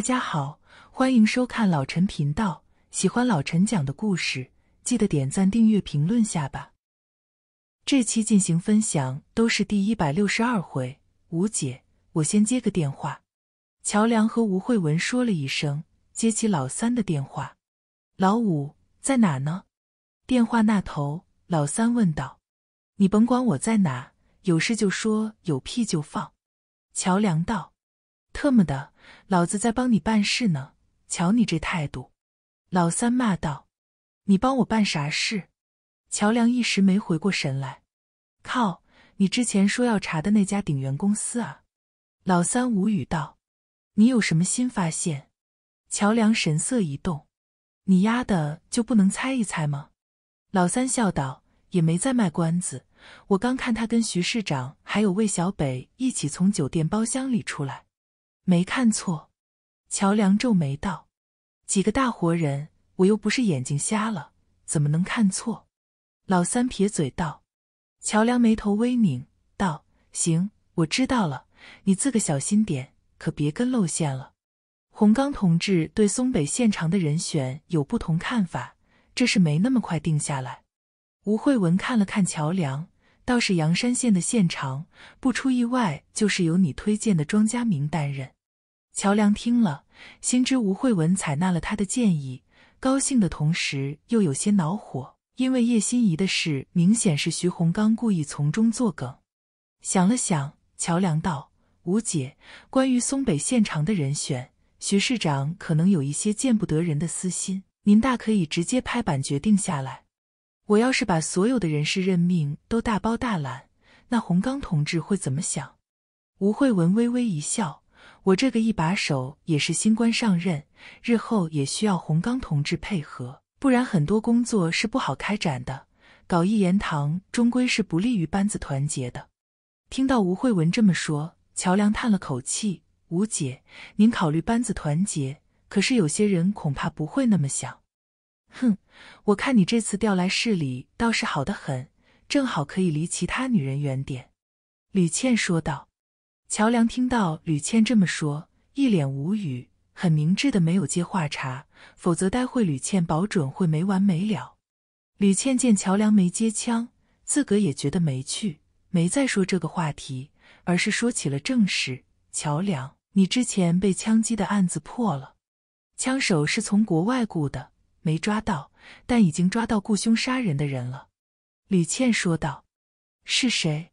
大家好，欢迎收看老陈频道。喜欢老陈讲的故事，记得点赞、订阅、评论下吧。这期进行分享都是第一百六十二回。吴姐，我先接个电话。乔梁和吴慧文说了一声，接起老三的电话。老五在哪呢？电话那头，老三问道：“你甭管我在哪，有事就说，有屁就放。”乔梁道：“特么的！”老子在帮你办事呢，瞧你这态度！”老三骂道，“你帮我办啥事？”乔梁一时没回过神来，“靠，你之前说要查的那家鼎元公司啊！”老三无语道，“你有什么新发现？”乔梁神色一动，“你丫的就不能猜一猜吗？”老三笑道，“也没再卖关子，我刚看他跟徐市长还有魏小北一起从酒店包厢里出来。”没看错，乔梁皱眉道：“几个大活人，我又不是眼睛瞎了，怎么能看错？”老三撇嘴道。乔梁眉头微拧道：“行，我知道了，你自个小心点，可别跟露馅了。”洪刚同志对松北县长的人选有不同看法，这事没那么快定下来。吴慧文看了看乔梁，倒是阳山县的县长，不出意外就是由你推荐的庄家明担任。乔梁听了，心知吴慧文采纳了他的建议，高兴的同时又有些恼火，因为叶心怡的事明显是徐洪刚故意从中作梗。想了想，乔梁道：“吴姐，关于松北县长的人选，徐市长可能有一些见不得人的私心，您大可以直接拍板决定下来。我要是把所有的人事任命都大包大揽，那洪刚同志会怎么想？”吴慧文微微一笑。我这个一把手也是新官上任，日后也需要洪刚同志配合，不然很多工作是不好开展的。搞一言堂，终归是不利于班子团结的。听到吴慧文这么说，乔梁叹了口气：“吴姐，您考虑班子团结，可是有些人恐怕不会那么想。”“哼，我看你这次调来市里倒是好的很，正好可以离其他女人远点。”吕倩说道。乔梁听到吕倩这么说，一脸无语，很明智的没有接话茬，否则待会吕倩保准会没完没了。吕倩见乔梁没接枪，自个也觉得没趣，没再说这个话题，而是说起了正事：“乔梁，你之前被枪击的案子破了，枪手是从国外雇的，没抓到，但已经抓到雇凶杀人的人了。”吕倩说道：“是谁？”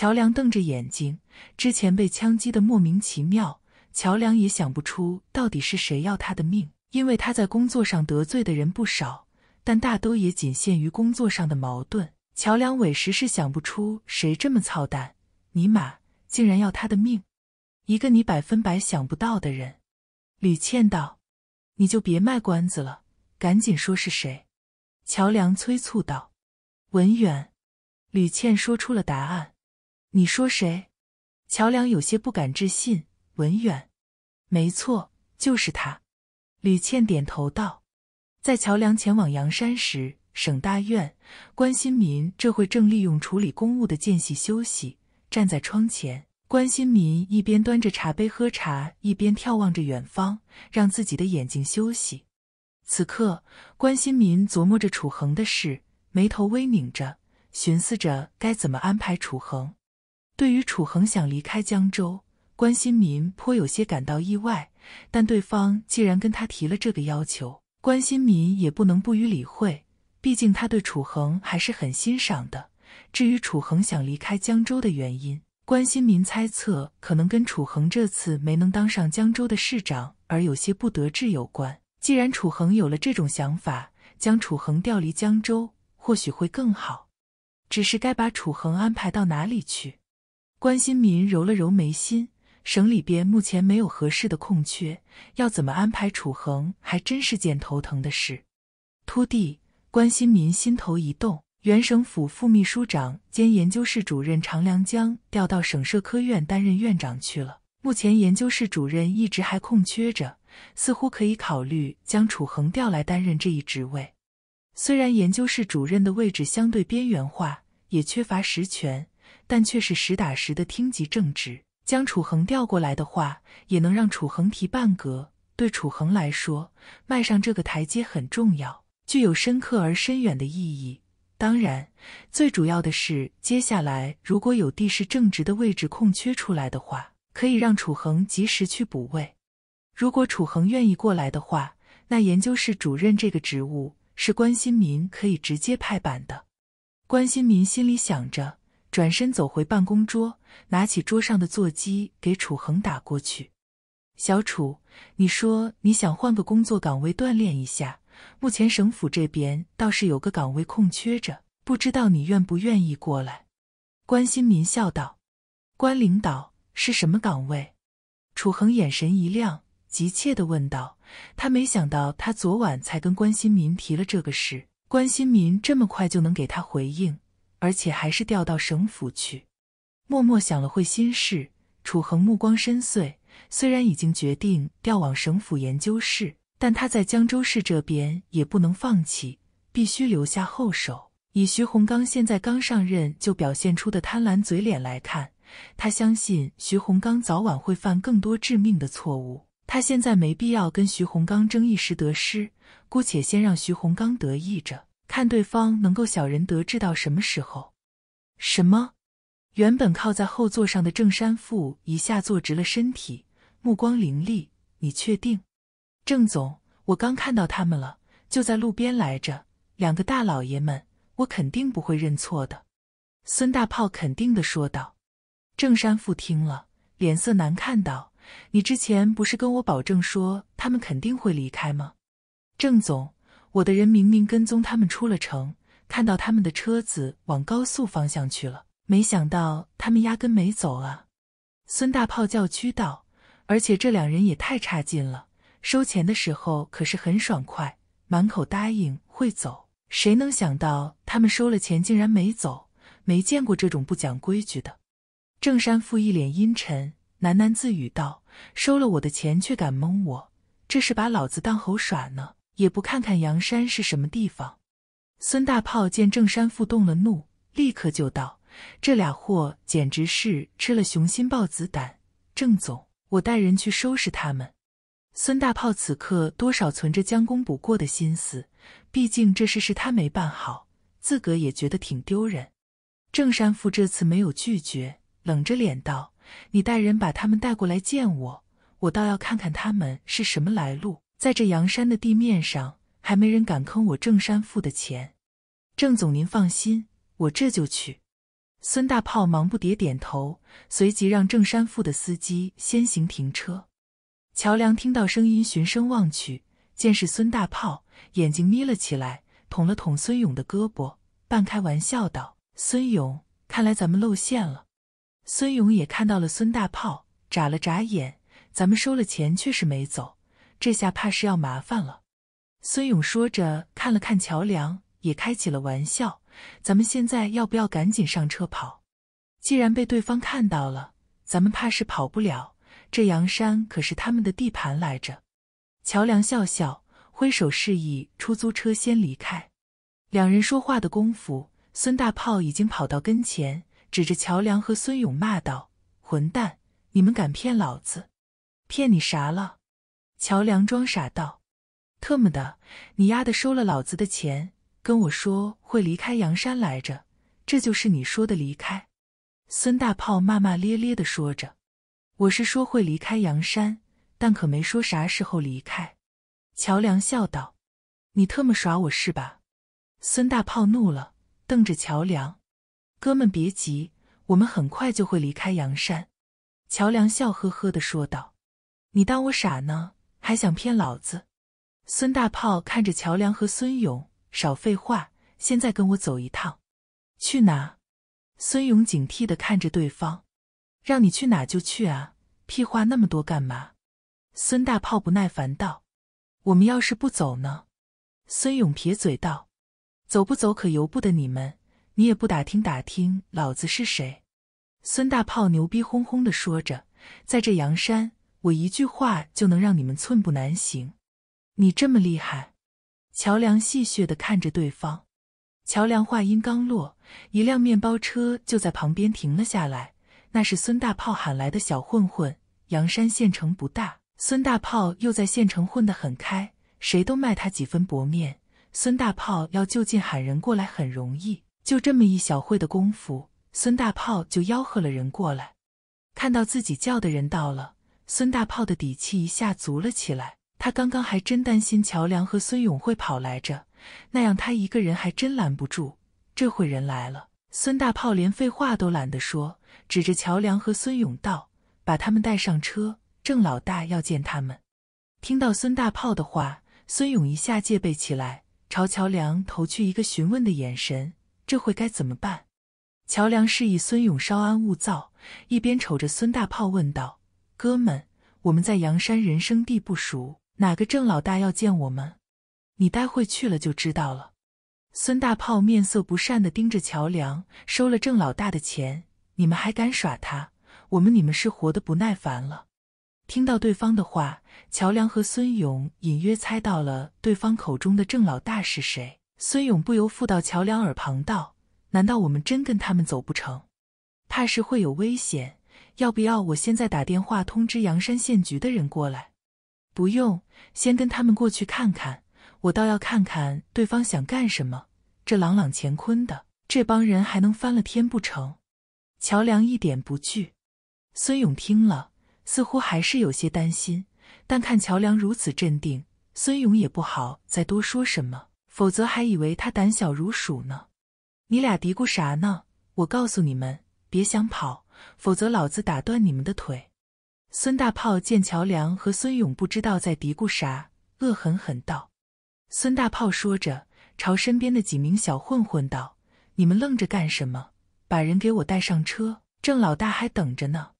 乔梁瞪着眼睛，之前被枪击的莫名其妙，乔梁也想不出到底是谁要他的命，因为他在工作上得罪的人不少，但大都也仅限于工作上的矛盾。乔梁委实是想不出谁这么操蛋，尼玛竟然要他的命！一个你百分百想不到的人，吕倩道：“你就别卖关子了，赶紧说是谁。”乔梁催促道。文远，吕倩说出了答案。你说谁？乔梁有些不敢置信。文远，没错，就是他。吕倩点头道：“在乔梁前往阳山时，省大院关新民这会正利用处理公务的间隙休息，站在窗前。关新民一边端着茶杯喝茶，一边眺望着远方，让自己的眼睛休息。此刻，关新民琢磨着楚恒的事，眉头微拧着，寻思着该怎么安排楚恒。”对于楚恒想离开江州，关心民颇有些感到意外。但对方既然跟他提了这个要求，关心民也不能不予理会。毕竟他对楚恒还是很欣赏的。至于楚恒想离开江州的原因，关心民猜测可能跟楚恒这次没能当上江州的市长而有些不得志有关。既然楚恒有了这种想法，将楚恒调离江州或许会更好。只是该把楚恒安排到哪里去？关心民揉了揉眉心，省里边目前没有合适的空缺，要怎么安排楚恒还真是件头疼的事。突地，关心民心头一动，原省府副秘书长兼研究室主任常良江调到省社科院担任院长去了，目前研究室主任一直还空缺着，似乎可以考虑将楚恒调来担任这一职位。虽然研究室主任的位置相对边缘化，也缺乏实权。但却是实打实的厅级正职。将楚恒调过来的话，也能让楚恒提半格。对楚恒来说，迈上这个台阶很重要，具有深刻而深远的意义。当然，最主要的是，接下来如果有地市正职的位置空缺出来的话，可以让楚恒及时去补位。如果楚恒愿意过来的话，那研究室主任这个职务是关心民可以直接拍板的。关心民心里想着。转身走回办公桌，拿起桌上的座机给楚恒打过去。“小楚，你说你想换个工作岗位锻炼一下，目前省府这边倒是有个岗位空缺着，不知道你愿不愿意过来？”关心民笑道，“关领导是什么岗位？”楚恒眼神一亮，急切的问道：“他没想到，他昨晚才跟关心民提了这个事，关心民这么快就能给他回应。”而且还是调到省府去。默默想了会心事，楚恒目光深邃。虽然已经决定调往省府研究室，但他在江州市这边也不能放弃，必须留下后手。以徐洪刚现在刚上任就表现出的贪婪嘴脸来看，他相信徐洪刚早晚会犯更多致命的错误。他现在没必要跟徐洪刚争一时得失，姑且先让徐洪刚得意着。看对方能够小人得志到什么时候？什么？原本靠在后座上的郑山富一下坐直了身体，目光凌厉。你确定？郑总，我刚看到他们了，就在路边来着，两个大老爷们，我肯定不会认错的。孙大炮肯定的说道。郑山富听了，脸色难看道：“你之前不是跟我保证说他们肯定会离开吗？”郑总。我的人明明跟踪他们出了城，看到他们的车子往高速方向去了，没想到他们压根没走啊！孙大炮叫屈道：“而且这两人也太差劲了，收钱的时候可是很爽快，满口答应会走，谁能想到他们收了钱竟然没走？没见过这种不讲规矩的。”郑山富一脸阴沉，喃喃自语道：“收了我的钱却敢蒙我，这是把老子当猴耍呢！”也不看看阳山是什么地方。孙大炮见郑山富动了怒，立刻就道：“这俩货简直是吃了雄心豹子胆。郑总，我带人去收拾他们。”孙大炮此刻多少存着将功补过的心思，毕竟这事是他没办好，自个也觉得挺丢人。郑山富这次没有拒绝，冷着脸道：“你带人把他们带过来见我，我倒要看看他们是什么来路。”在这阳山的地面上，还没人敢坑我郑山富的钱。郑总，您放心，我这就去。孙大炮忙不迭点头，随即让郑山富的司机先行停车。乔梁听到声音，循声望去，见是孙大炮，眼睛眯了起来，捅了捅孙勇的胳膊，半开玩笑道：“孙勇，看来咱们露馅了。”孙勇也看到了孙大炮，眨了眨眼：“咱们收了钱，确实没走。”这下怕是要麻烦了。孙勇说着，看了看乔梁，也开起了玩笑：“咱们现在要不要赶紧上车跑？既然被对方看到了，咱们怕是跑不了。这阳山可是他们的地盘来着。”乔梁笑笑，挥手示意出租车先离开。两人说话的功夫，孙大炮已经跑到跟前，指着乔梁和孙勇骂道：“混蛋！你们敢骗老子？骗你啥了？”乔梁装傻道：“特么的，你丫的收了老子的钱，跟我说会离开阳山来着，这就是你说的离开？”孙大炮骂骂咧咧的说着：“我是说会离开阳山，但可没说啥时候离开。”乔梁笑道：“你特么耍我是吧？”孙大炮怒了，瞪着乔梁：“哥们别急，我们很快就会离开阳山。”乔梁笑呵呵的说道：“你当我傻呢？”还想骗老子？孙大炮看着乔梁和孙勇，少废话，现在跟我走一趟。去哪？孙勇警惕的看着对方，让你去哪就去啊，屁话那么多干嘛？孙大炮不耐烦道：“我们要是不走呢？”孙勇撇嘴道：“走不走可由不得你们，你也不打听打听老子是谁。”孙大炮牛逼哄哄的说着，在这阳山。我一句话就能让你们寸步难行。你这么厉害？乔梁戏谑的看着对方。乔梁话音刚落，一辆面包车就在旁边停了下来。那是孙大炮喊来的小混混。阳山县城不大，孙大炮又在县城混得很开，谁都卖他几分薄面。孙大炮要就近喊人过来很容易，就这么一小会的功夫，孙大炮就吆喝了人过来。看到自己叫的人到了。孙大炮的底气一下足了起来，他刚刚还真担心乔梁和孙勇会跑来着，那样他一个人还真拦不住。这会人来了，孙大炮连废话都懒得说，指着乔梁和孙勇道：“把他们带上车，郑老大要见他们。”听到孙大炮的话，孙勇一下戒备起来，朝乔梁投去一个询问的眼神。这会该怎么办？乔梁示意孙勇稍安勿躁，一边瞅着孙大炮问道。哥们，我们在阳山人生地不熟，哪个郑老大要见我们？你待会去了就知道了。孙大炮面色不善的盯着乔梁，收了郑老大的钱，你们还敢耍他？我们你们是活的不耐烦了？听到对方的话，乔梁和孙勇隐约猜到了对方口中的郑老大是谁。孙勇不由附到乔梁耳旁道：“难道我们真跟他们走不成？怕是会有危险。”要不要我现在打电话通知阳山县局的人过来？不用，先跟他们过去看看。我倒要看看对方想干什么。这朗朗乾坤的，这帮人还能翻了天不成？乔梁一点不惧。孙勇听了，似乎还是有些担心，但看乔梁如此镇定，孙勇也不好再多说什么，否则还以为他胆小如鼠呢。你俩嘀咕啥呢？我告诉你们，别想跑。否则，老子打断你们的腿！孙大炮见乔梁和孙勇不知道在嘀咕啥，恶狠狠道：“孙大炮说着，朝身边的几名小混混道：‘你们愣着干什么？把人给我带上车，郑老大还等着呢。’”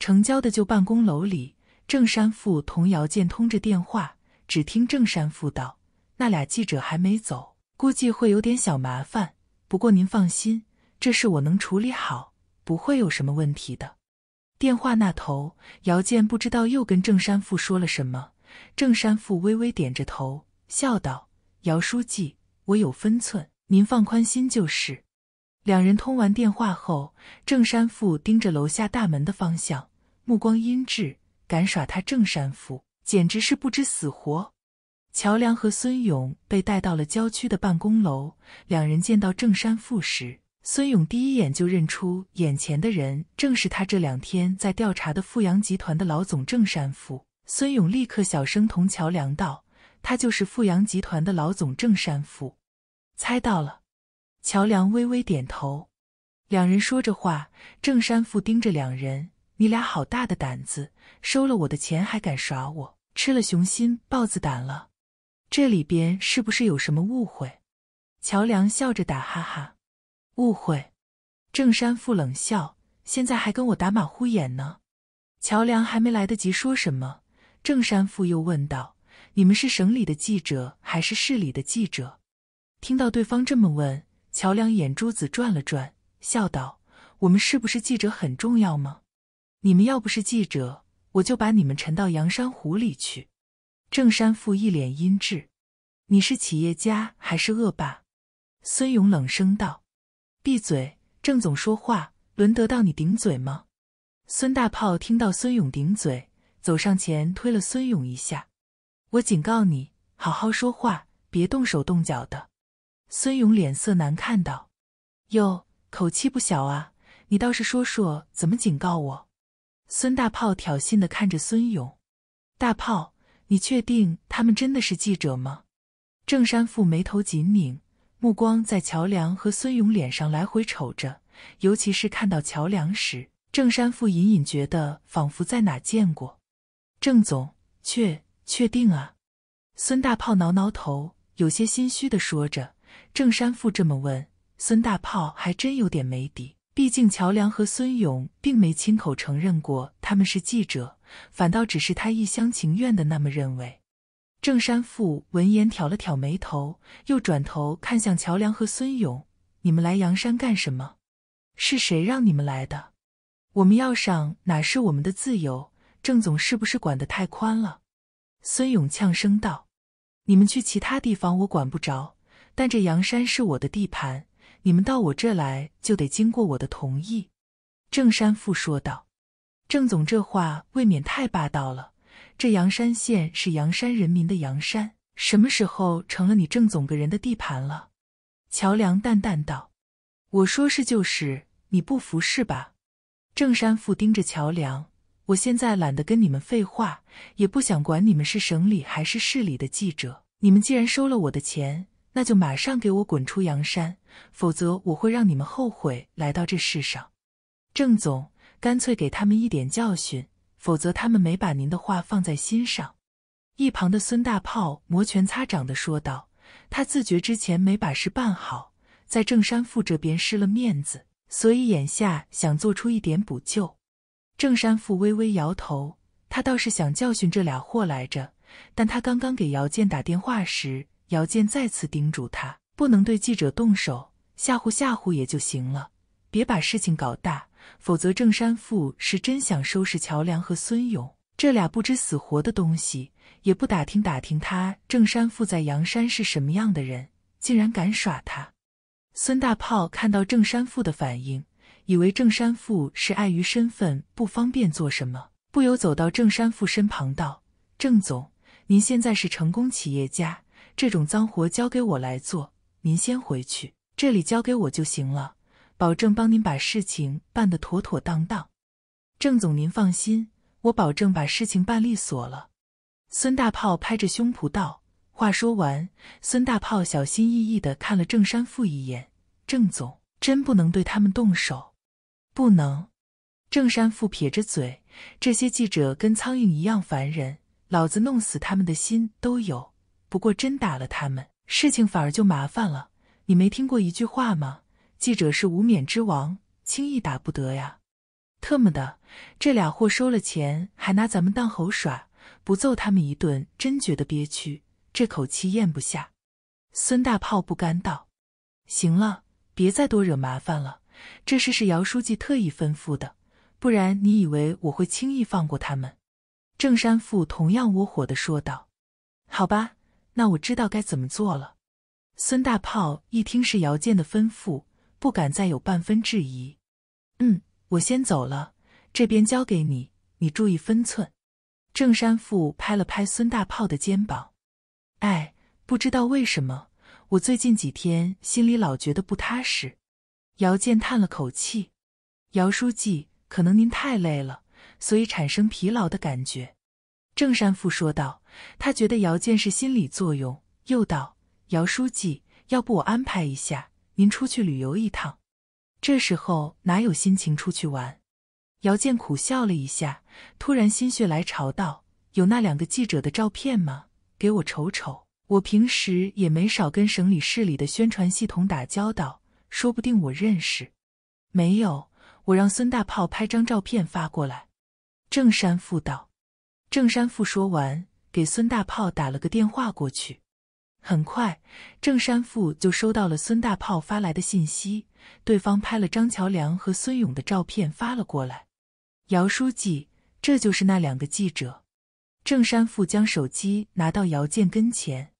城郊的旧办公楼里，郑山富同姚建通着电话，只听郑山富道：“那俩记者还没走，估计会有点小麻烦，不过您放心，这事我能处理好。”不会有什么问题的。电话那头，姚建不知道又跟郑山富说了什么。郑山富微微点着头，笑道：“姚书记，我有分寸，您放宽心就是。”两人通完电话后，郑山富盯着楼下大门的方向，目光阴鸷。敢耍他郑山富，简直是不知死活。乔梁和孙勇被带到了郊区的办公楼，两人见到郑山富时。孙勇第一眼就认出眼前的人正是他这两天在调查的富阳集团的老总郑山富。孙勇立刻小声同乔梁道：“他就是富阳集团的老总郑山富。”猜到了，乔梁微微点头。两人说着话，郑山富盯着两人：“你俩好大的胆子，收了我的钱还敢耍我，吃了熊心豹子胆了？这里边是不是有什么误会？”乔梁笑着打哈哈。误会，郑山富冷笑，现在还跟我打马虎眼呢。乔梁还没来得及说什么，郑山富又问道：“你们是省里的记者还是市里的记者？”听到对方这么问，乔梁眼珠子转了转，笑道：“我们是不是记者很重要吗？你们要不是记者，我就把你们沉到阳山湖里去。”郑山富一脸阴鸷：“你是企业家还是恶霸？”孙勇冷声道。闭嘴！郑总说话，轮得到你顶嘴吗？孙大炮听到孙勇顶嘴，走上前推了孙勇一下。我警告你，好好说话，别动手动脚的。孙勇脸色难看道：“哟，口气不小啊！你倒是说说怎么警告我。”孙大炮挑衅的看着孙勇：“大炮，你确定他们真的是记者吗？”郑山富眉头紧拧。目光在乔梁和孙勇脸上来回瞅着，尤其是看到乔梁时，郑山富隐隐觉得仿佛在哪见过。郑总，确确定啊？孙大炮挠挠头，有些心虚的说着。郑山富这么问，孙大炮还真有点没底。毕竟乔梁和孙勇并没亲口承认过他们是记者，反倒只是他一厢情愿的那么认为。郑山富闻言挑了挑眉头，又转头看向乔梁和孙勇：“你们来阳山干什么？是谁让你们来的？我们要上哪是我们的自由？郑总是不是管得太宽了？”孙勇呛声道：“你们去其他地方我管不着，但这阳山是我的地盘，你们到我这来就得经过我的同意。”郑山富说道：“郑总这话未免太霸道了。”这阳山县是阳山人民的阳山，什么时候成了你郑总个人的地盘了？乔梁淡淡道：“我说是就是，你不服是吧？”郑山富盯着乔梁：“我现在懒得跟你们废话，也不想管你们是省里还是市里的记者。你们既然收了我的钱，那就马上给我滚出阳山，否则我会让你们后悔来到这世上。”郑总，干脆给他们一点教训。否则，他们没把您的话放在心上。”一旁的孙大炮摩拳擦掌的说道。他自觉之前没把事办好，在郑山富这边失了面子，所以眼下想做出一点补救。郑山富微微摇头，他倒是想教训这俩货来着，但他刚刚给姚健打电话时，姚健再次叮嘱他不能对记者动手，吓唬吓唬也就行了，别把事情搞大。否则，郑山富是真想收拾乔梁和孙勇这俩不知死活的东西，也不打听打听他郑山富在阳山是什么样的人，竟然敢耍他！孙大炮看到郑山富的反应，以为郑山富是碍于身份不方便做什么，不由走到郑山富身旁道：“郑总，您现在是成功企业家，这种脏活交给我来做，您先回去，这里交给我就行了。”保证帮您把事情办得妥妥当当，郑总，您放心，我保证把事情办利索了。孙大炮拍着胸脯道。话说完，孙大炮小心翼翼的看了郑山富一眼。郑总，真不能对他们动手，不能。郑山富撇着嘴，这些记者跟苍蝇一样烦人，老子弄死他们的心都有。不过真打了他们，事情反而就麻烦了。你没听过一句话吗？记者是无冕之王，轻易打不得呀！特么的，这俩货收了钱还拿咱们当猴耍，不揍他们一顿真觉得憋屈，这口气咽不下。孙大炮不甘道：“行了，别再多惹麻烦了，这事是姚书记特意吩咐的，不然你以为我会轻易放过他们？”郑山富同样窝火的说道：“好吧，那我知道该怎么做了。”孙大炮一听是姚建的吩咐。不敢再有半分质疑。嗯，我先走了，这边交给你，你注意分寸。郑山富拍了拍孙大炮的肩膀。哎，不知道为什么，我最近几天心里老觉得不踏实。姚健叹了口气。姚书记，可能您太累了，所以产生疲劳的感觉。郑山富说道。他觉得姚健是心理作用，又道：“姚书记，要不我安排一下。”您出去旅游一趟，这时候哪有心情出去玩？姚建苦笑了一下，突然心血来潮道：“有那两个记者的照片吗？给我瞅瞅。我平时也没少跟省里市里的宣传系统打交道，说不定我认识。”“没有，我让孙大炮拍张照片发过来。”郑山富道。郑山富说完，给孙大炮打了个电话过去。很快，郑山富就收到了孙大炮发来的信息。对方拍了张桥梁和孙勇的照片发了过来。姚书记，这就是那两个记者。郑山富将手机拿到姚健跟前，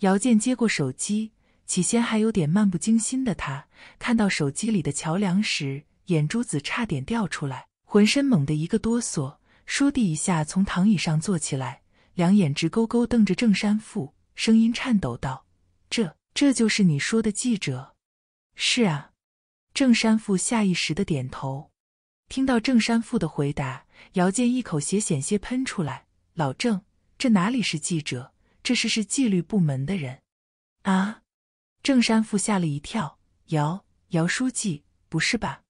姚健接过手机，起先还有点漫不经心的他，看到手机里的桥梁时，眼珠子差点掉出来，浑身猛的一个哆嗦，倏地一下从躺椅上坐起来，两眼直勾勾瞪着郑山富。声音颤抖道：“这，这就是你说的记者？”“是啊。”郑山富下意识的点头。听到郑山富的回答，姚建一口血险些喷出来。“老郑，这哪里是记者？这是是纪律部门的人啊！”郑山富吓了一跳。“姚姚书记，不是吧？”“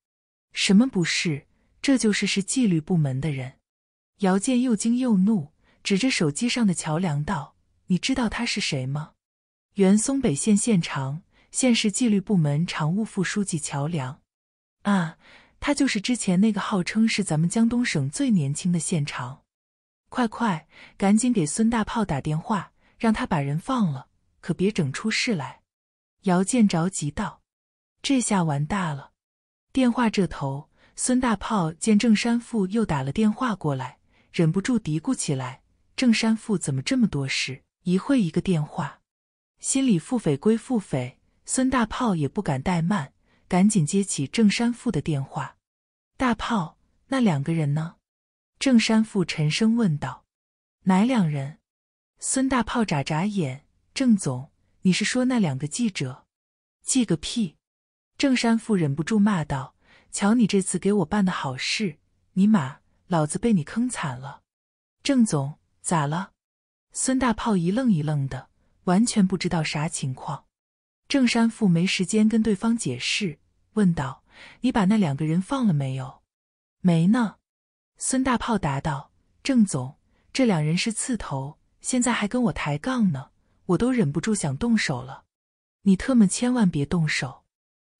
什么不是？这就是是纪律部门的人。”姚建又惊又怒，指着手机上的桥梁道。你知道他是谁吗？原松北县县长、县市纪律部门常务副书记乔梁，啊，他就是之前那个号称是咱们江东省最年轻的县长。快快，赶紧给孙大炮打电话，让他把人放了，可别整出事来。姚健着急道：“这下完大了。”电话这头，孙大炮见郑山富又打了电话过来，忍不住嘀咕起来：“郑山富怎么这么多事？”一会一个电话，心里腹诽归腹诽，孙大炮也不敢怠慢，赶紧接起郑山富的电话。大炮，那两个人呢？郑山富沉声问道。哪两人？孙大炮眨眨眼。郑总，你是说那两个记者？记个屁！郑山富忍不住骂道。瞧你这次给我办的好事，尼玛，老子被你坑惨了！郑总，咋了？孙大炮一愣一愣的，完全不知道啥情况。郑山富没时间跟对方解释，问道：“你把那两个人放了没有？”“没呢。”孙大炮答道。“郑总，这两人是刺头，现在还跟我抬杠呢，我都忍不住想动手了。你特么千万别动手！”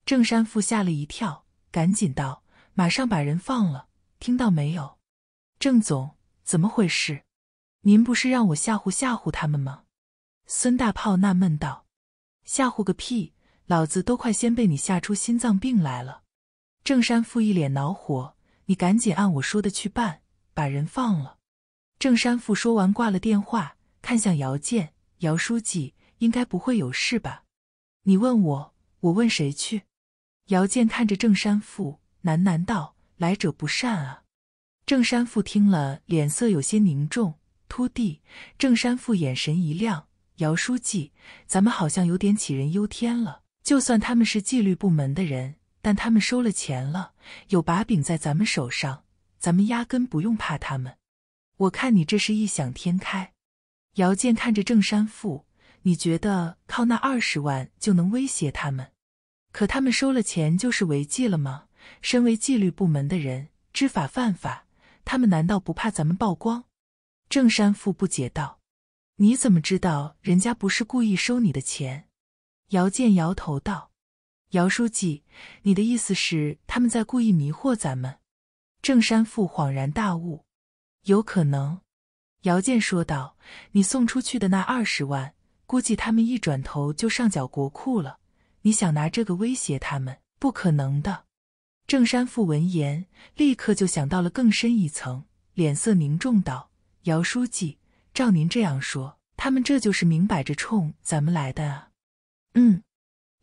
郑山富吓了一跳，赶紧道：“马上把人放了，听到没有？”“郑总，怎么回事？”您不是让我吓唬吓唬他们吗？孙大炮纳闷道：“吓唬个屁！老子都快先被你吓出心脏病来了。”郑山富一脸恼火：“你赶紧按我说的去办，把人放了。”郑山富说完挂了电话，看向姚建：“姚书记应该不会有事吧？”“你问我，我问谁去？”姚建看着郑山富，喃喃道：“来者不善啊。”郑山富听了，脸色有些凝重。秃地郑山富眼神一亮，姚书记，咱们好像有点杞人忧天了。就算他们是纪律部门的人，但他们收了钱了，有把柄在咱们手上，咱们压根不用怕他们。我看你这是异想天开。姚健看着郑山富，你觉得靠那二十万就能威胁他们？可他们收了钱就是违纪了吗？身为纪律部门的人，知法犯法，他们难道不怕咱们曝光？郑山富不解道：“你怎么知道人家不是故意收你的钱？”姚建摇头道：“姚书记，你的意思是他们在故意迷惑咱们？”郑山富恍然大悟：“有可能。”姚建说道：“你送出去的那二十万，估计他们一转头就上缴国库了。你想拿这个威胁他们，不可能的。”郑山富闻言，立刻就想到了更深一层，脸色凝重道。姚书记，照您这样说，他们这就是明摆着冲咱们来的啊！嗯，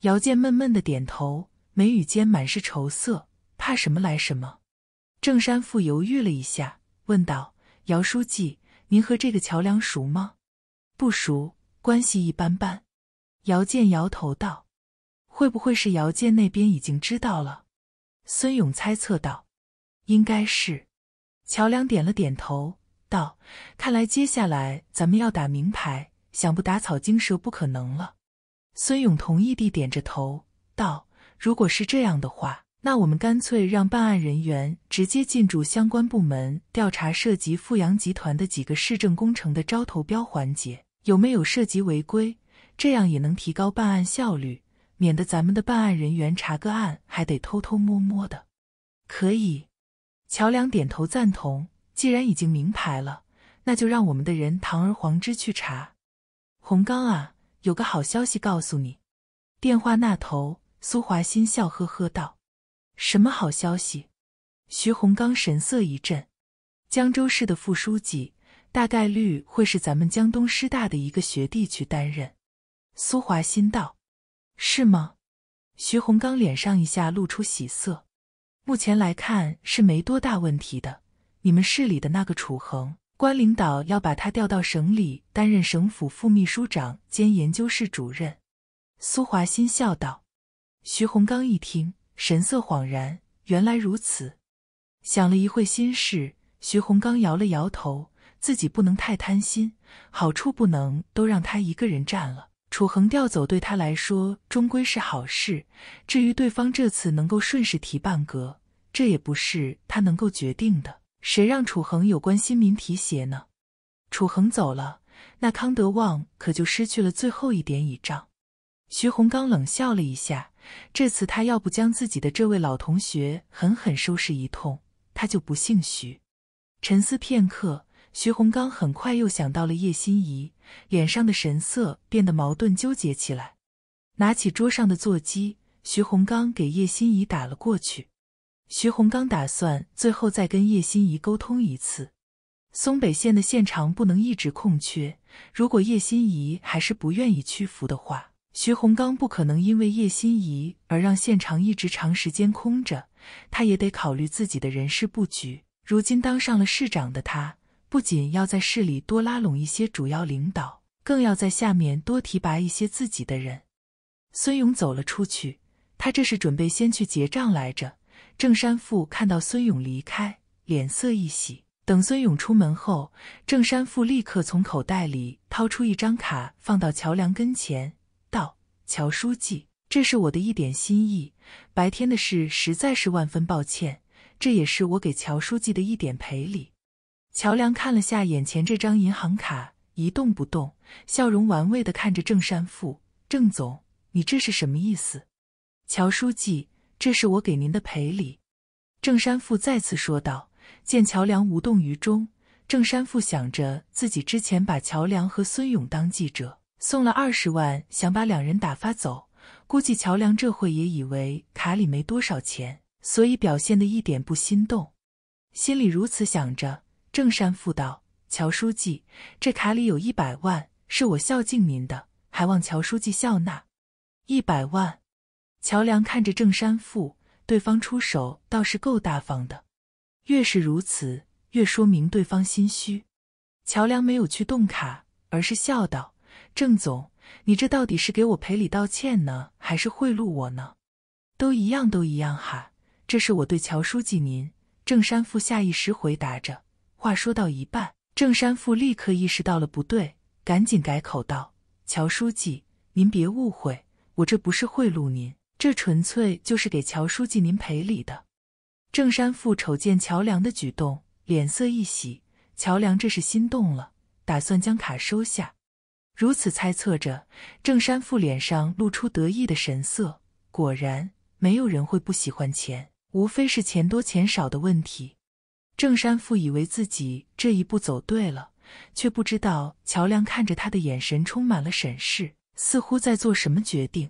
姚建闷闷的点头，眉宇间满是愁色，怕什么来什么。郑山富犹豫了一下，问道：“姚书记，您和这个乔梁熟吗？”“不熟，关系一般般。”姚建摇头道。“会不会是姚建那边已经知道了？”孙勇猜测道。“应该是。”乔梁点了点头。道：“看来接下来咱们要打明牌，想不打草惊蛇不可能了。”孙勇同意地点着头道：“如果是这样的话，那我们干脆让办案人员直接进驻相关部门，调查涉及富阳集团的几个市政工程的招投标环节有没有涉及违规，这样也能提高办案效率，免得咱们的办案人员查个案还得偷偷摸摸的。”可以。乔梁点头赞同。既然已经明牌了，那就让我们的人堂而皇之去查。洪刚啊，有个好消息告诉你。电话那头，苏华新笑呵呵道：“什么好消息？”徐洪刚神色一震，江州市的副书记，大概率会是咱们江东师大的一个学弟去担任。”苏华新道：“是吗？”徐洪刚脸上一下露出喜色：“目前来看是没多大问题的。”你们市里的那个楚恒，关领导要把他调到省里担任省府副秘书长兼研究室主任。苏华新笑道。徐洪刚一听，神色恍然，原来如此。想了一会心事，徐洪刚摇了摇头，自己不能太贪心，好处不能都让他一个人占了。楚恒调走对他来说终归是好事，至于对方这次能够顺势提半格，这也不是他能够决定的。谁让楚恒有关新民提携呢？楚恒走了，那康德旺可就失去了最后一点倚仗。徐洪刚冷笑了一下，这次他要不将自己的这位老同学狠狠收拾一通，他就不姓徐。沉思片刻，徐洪刚很快又想到了叶心怡，脸上的神色变得矛盾纠结起来。拿起桌上的座机，徐洪刚给叶心怡打了过去。徐洪刚打算最后再跟叶心怡沟通一次。松北县的县长不能一直空缺，如果叶心怡还是不愿意屈服的话，徐洪刚不可能因为叶心怡而让县长一直长时间空着。他也得考虑自己的人事布局。如今当上了市长的他，不仅要在市里多拉拢一些主要领导，更要在下面多提拔一些自己的人。孙勇走了出去，他这是准备先去结账来着。郑山富看到孙勇离开，脸色一喜。等孙勇出门后，郑山富立刻从口袋里掏出一张卡，放到乔梁跟前，道：“乔书记，这是我的一点心意。白天的事实在是万分抱歉，这也是我给乔书记的一点赔礼。”乔梁看了下眼前这张银行卡，一动不动，笑容玩味的看着郑山富：“郑总，你这是什么意思？”乔书记。这是我给您的赔礼，郑山富再次说道。见乔梁无动于衷，郑山富想着自己之前把乔梁和孙勇当记者送了二十万，想把两人打发走，估计乔梁这会也以为卡里没多少钱，所以表现的一点不心动。心里如此想着，郑山富道：“乔书记，这卡里有一百万，是我孝敬您的，还望乔书记笑纳。”一百万。乔梁看着郑山富，对方出手倒是够大方的，越是如此，越说明对方心虚。乔梁没有去动卡，而是笑道：“郑总，你这到底是给我赔礼道歉呢，还是贿赂我呢？都一样，都一样哈。”这是我对乔书记您。郑山富下意识回答着，话说到一半，郑山富立刻意识到了不对，赶紧改口道：“乔书记，您别误会，我这不是贿赂您。”这纯粹就是给乔书记您赔礼的。郑山富瞅见乔梁的举动，脸色一喜。乔梁这是心动了，打算将卡收下。如此猜测着，郑山富脸上露出得意的神色。果然，没有人会不喜欢钱，无非是钱多钱少的问题。郑山富以为自己这一步走对了，却不知道乔梁看着他的眼神充满了审视，似乎在做什么决定。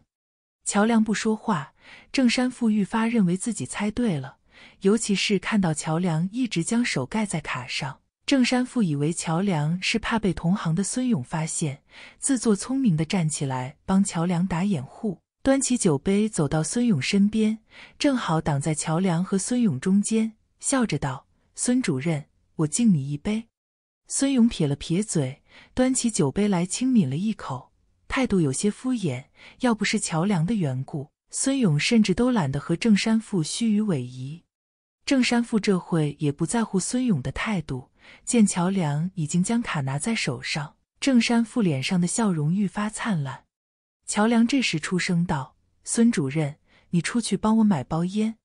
乔梁不说话，郑山富愈发认为自己猜对了。尤其是看到乔梁一直将手盖在卡上，郑山富以为乔梁是怕被同行的孙勇发现，自作聪明的站起来帮乔梁打掩护，端起酒杯走到孙勇身边，正好挡在乔梁和孙勇中间，笑着道：“孙主任，我敬你一杯。”孙勇撇了撇嘴，端起酒杯来轻抿了一口。态度有些敷衍，要不是桥梁的缘故，孙勇甚至都懒得和郑山富虚与委蛇。郑山富这会也不在乎孙勇的态度，见桥梁已经将卡拿在手上，郑山富脸上的笑容愈发灿烂。桥梁这时出声道：“孙主任，你出去帮我买包烟。”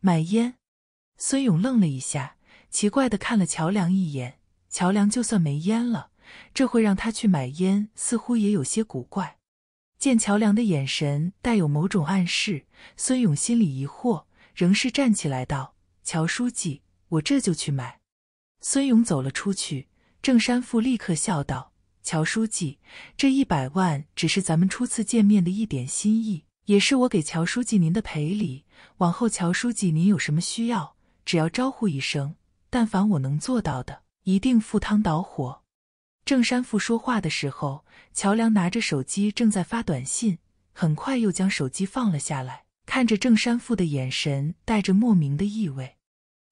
买烟？孙勇愣了一下，奇怪的看了桥梁一眼。桥梁就算没烟了。这会让他去买烟，似乎也有些古怪。见乔梁的眼神带有某种暗示，孙勇心里疑惑，仍是站起来道：“乔书记，我这就去买。”孙勇走了出去，郑山富立刻笑道：“乔书记，这一百万只是咱们初次见面的一点心意，也是我给乔书记您的赔礼。往后乔书记您有什么需要，只要招呼一声，但凡我能做到的，一定赴汤蹈火。”郑山富说话的时候，乔梁拿着手机正在发短信，很快又将手机放了下来，看着郑山富的眼神带着莫名的意味。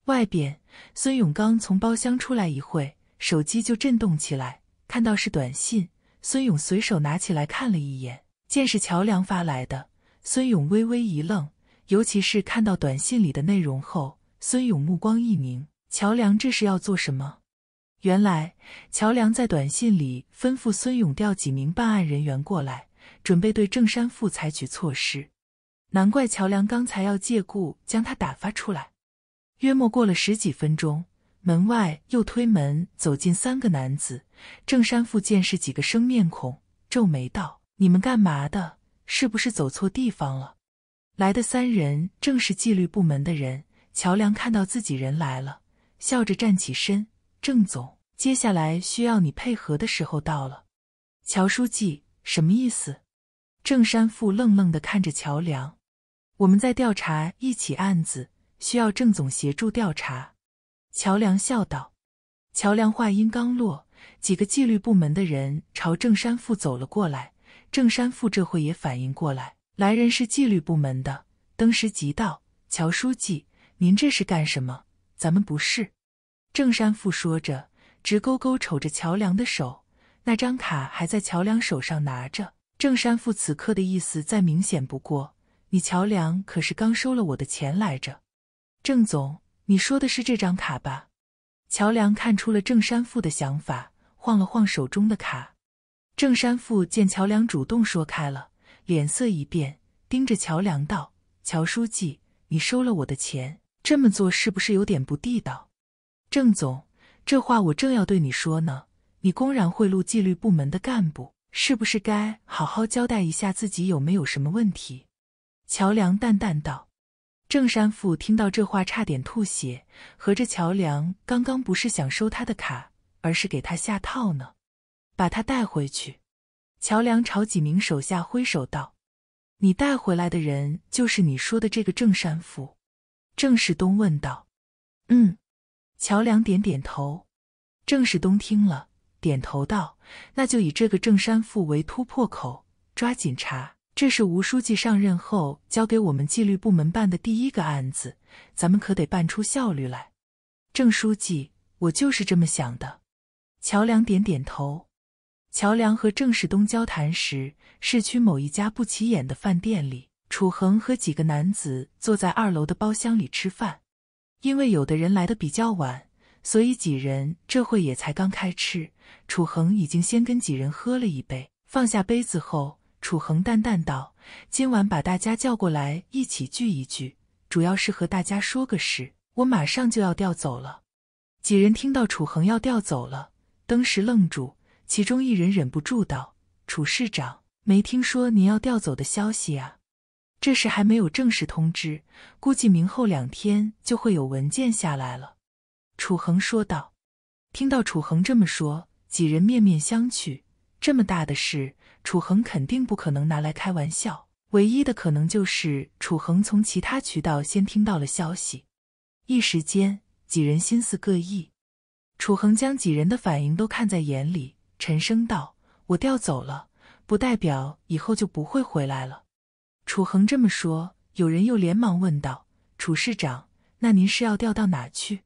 外边，孙永刚从包厢出来，一会手机就震动起来，看到是短信，孙勇随手拿起来看了一眼，见是乔梁发来的，孙勇微微一愣，尤其是看到短信里的内容后，孙勇目光一凝，乔梁这是要做什么？原来乔梁在短信里吩咐孙勇调几名办案人员过来，准备对郑山富采取措施。难怪乔梁刚才要借故将他打发出来。约莫过了十几分钟，门外又推门走进三个男子。郑山富见是几个生面孔，皱眉道：“你们干嘛的？是不是走错地方了？”来的三人正是纪律部门的人。乔梁看到自己人来了，笑着站起身：“郑总。”接下来需要你配合的时候到了，乔书记什么意思？郑山富愣愣的看着乔梁。我们在调查一起案子，需要郑总协助调查。乔梁笑道。乔梁话音刚落，几个纪律部门的人朝郑山富走了过来。郑山富这会也反应过来，来人是纪律部门的，登时急道：“乔书记，您这是干什么？咱们不是。”郑山富说着。直勾勾瞅着乔梁的手，那张卡还在乔梁手上拿着。郑山富此刻的意思再明显不过，你乔梁可是刚收了我的钱来着。郑总，你说的是这张卡吧？乔梁看出了郑山富的想法，晃了晃手中的卡。郑山富见乔梁主动说开了，脸色一变，盯着乔梁道：“乔书记，你收了我的钱，这么做是不是有点不地道？”郑总。这话我正要对你说呢，你公然贿赂纪律部门的干部，是不是该好好交代一下自己有没有什么问题？乔梁淡淡道。郑山富听到这话差点吐血，合着乔梁刚刚不是想收他的卡，而是给他下套呢？把他带回去。乔梁朝几名手下挥手道：“你带回来的人就是你说的这个郑山富。”郑世东问道：“嗯。”乔梁点点头，郑世东听了，点头道：“那就以这个郑山富为突破口，抓紧查。这是吴书记上任后交给我们纪律部门办的第一个案子，咱们可得办出效率来。”郑书记，我就是这么想的。乔梁点点头。乔梁和郑世东交谈时，市区某一家不起眼的饭店里，楚恒和几个男子坐在二楼的包厢里吃饭。因为有的人来的比较晚，所以几人这会也才刚开吃。楚恒已经先跟几人喝了一杯，放下杯子后，楚恒淡淡道：“今晚把大家叫过来一起聚一聚，主要是和大家说个事。我马上就要调走了。”几人听到楚恒要调走了，登时愣住，其中一人忍不住道：“楚市长，没听说您要调走的消息啊？”这事还没有正式通知，估计明后两天就会有文件下来了。”楚恒说道。听到楚恒这么说，几人面面相觑。这么大的事，楚恒肯定不可能拿来开玩笑。唯一的可能就是楚恒从其他渠道先听到了消息。一时间，几人心思各异。楚恒将几人的反应都看在眼里，沉声道：“我调走了，不代表以后就不会回来了。”楚恒这么说，有人又连忙问道：“楚市长，那您是要调到哪去？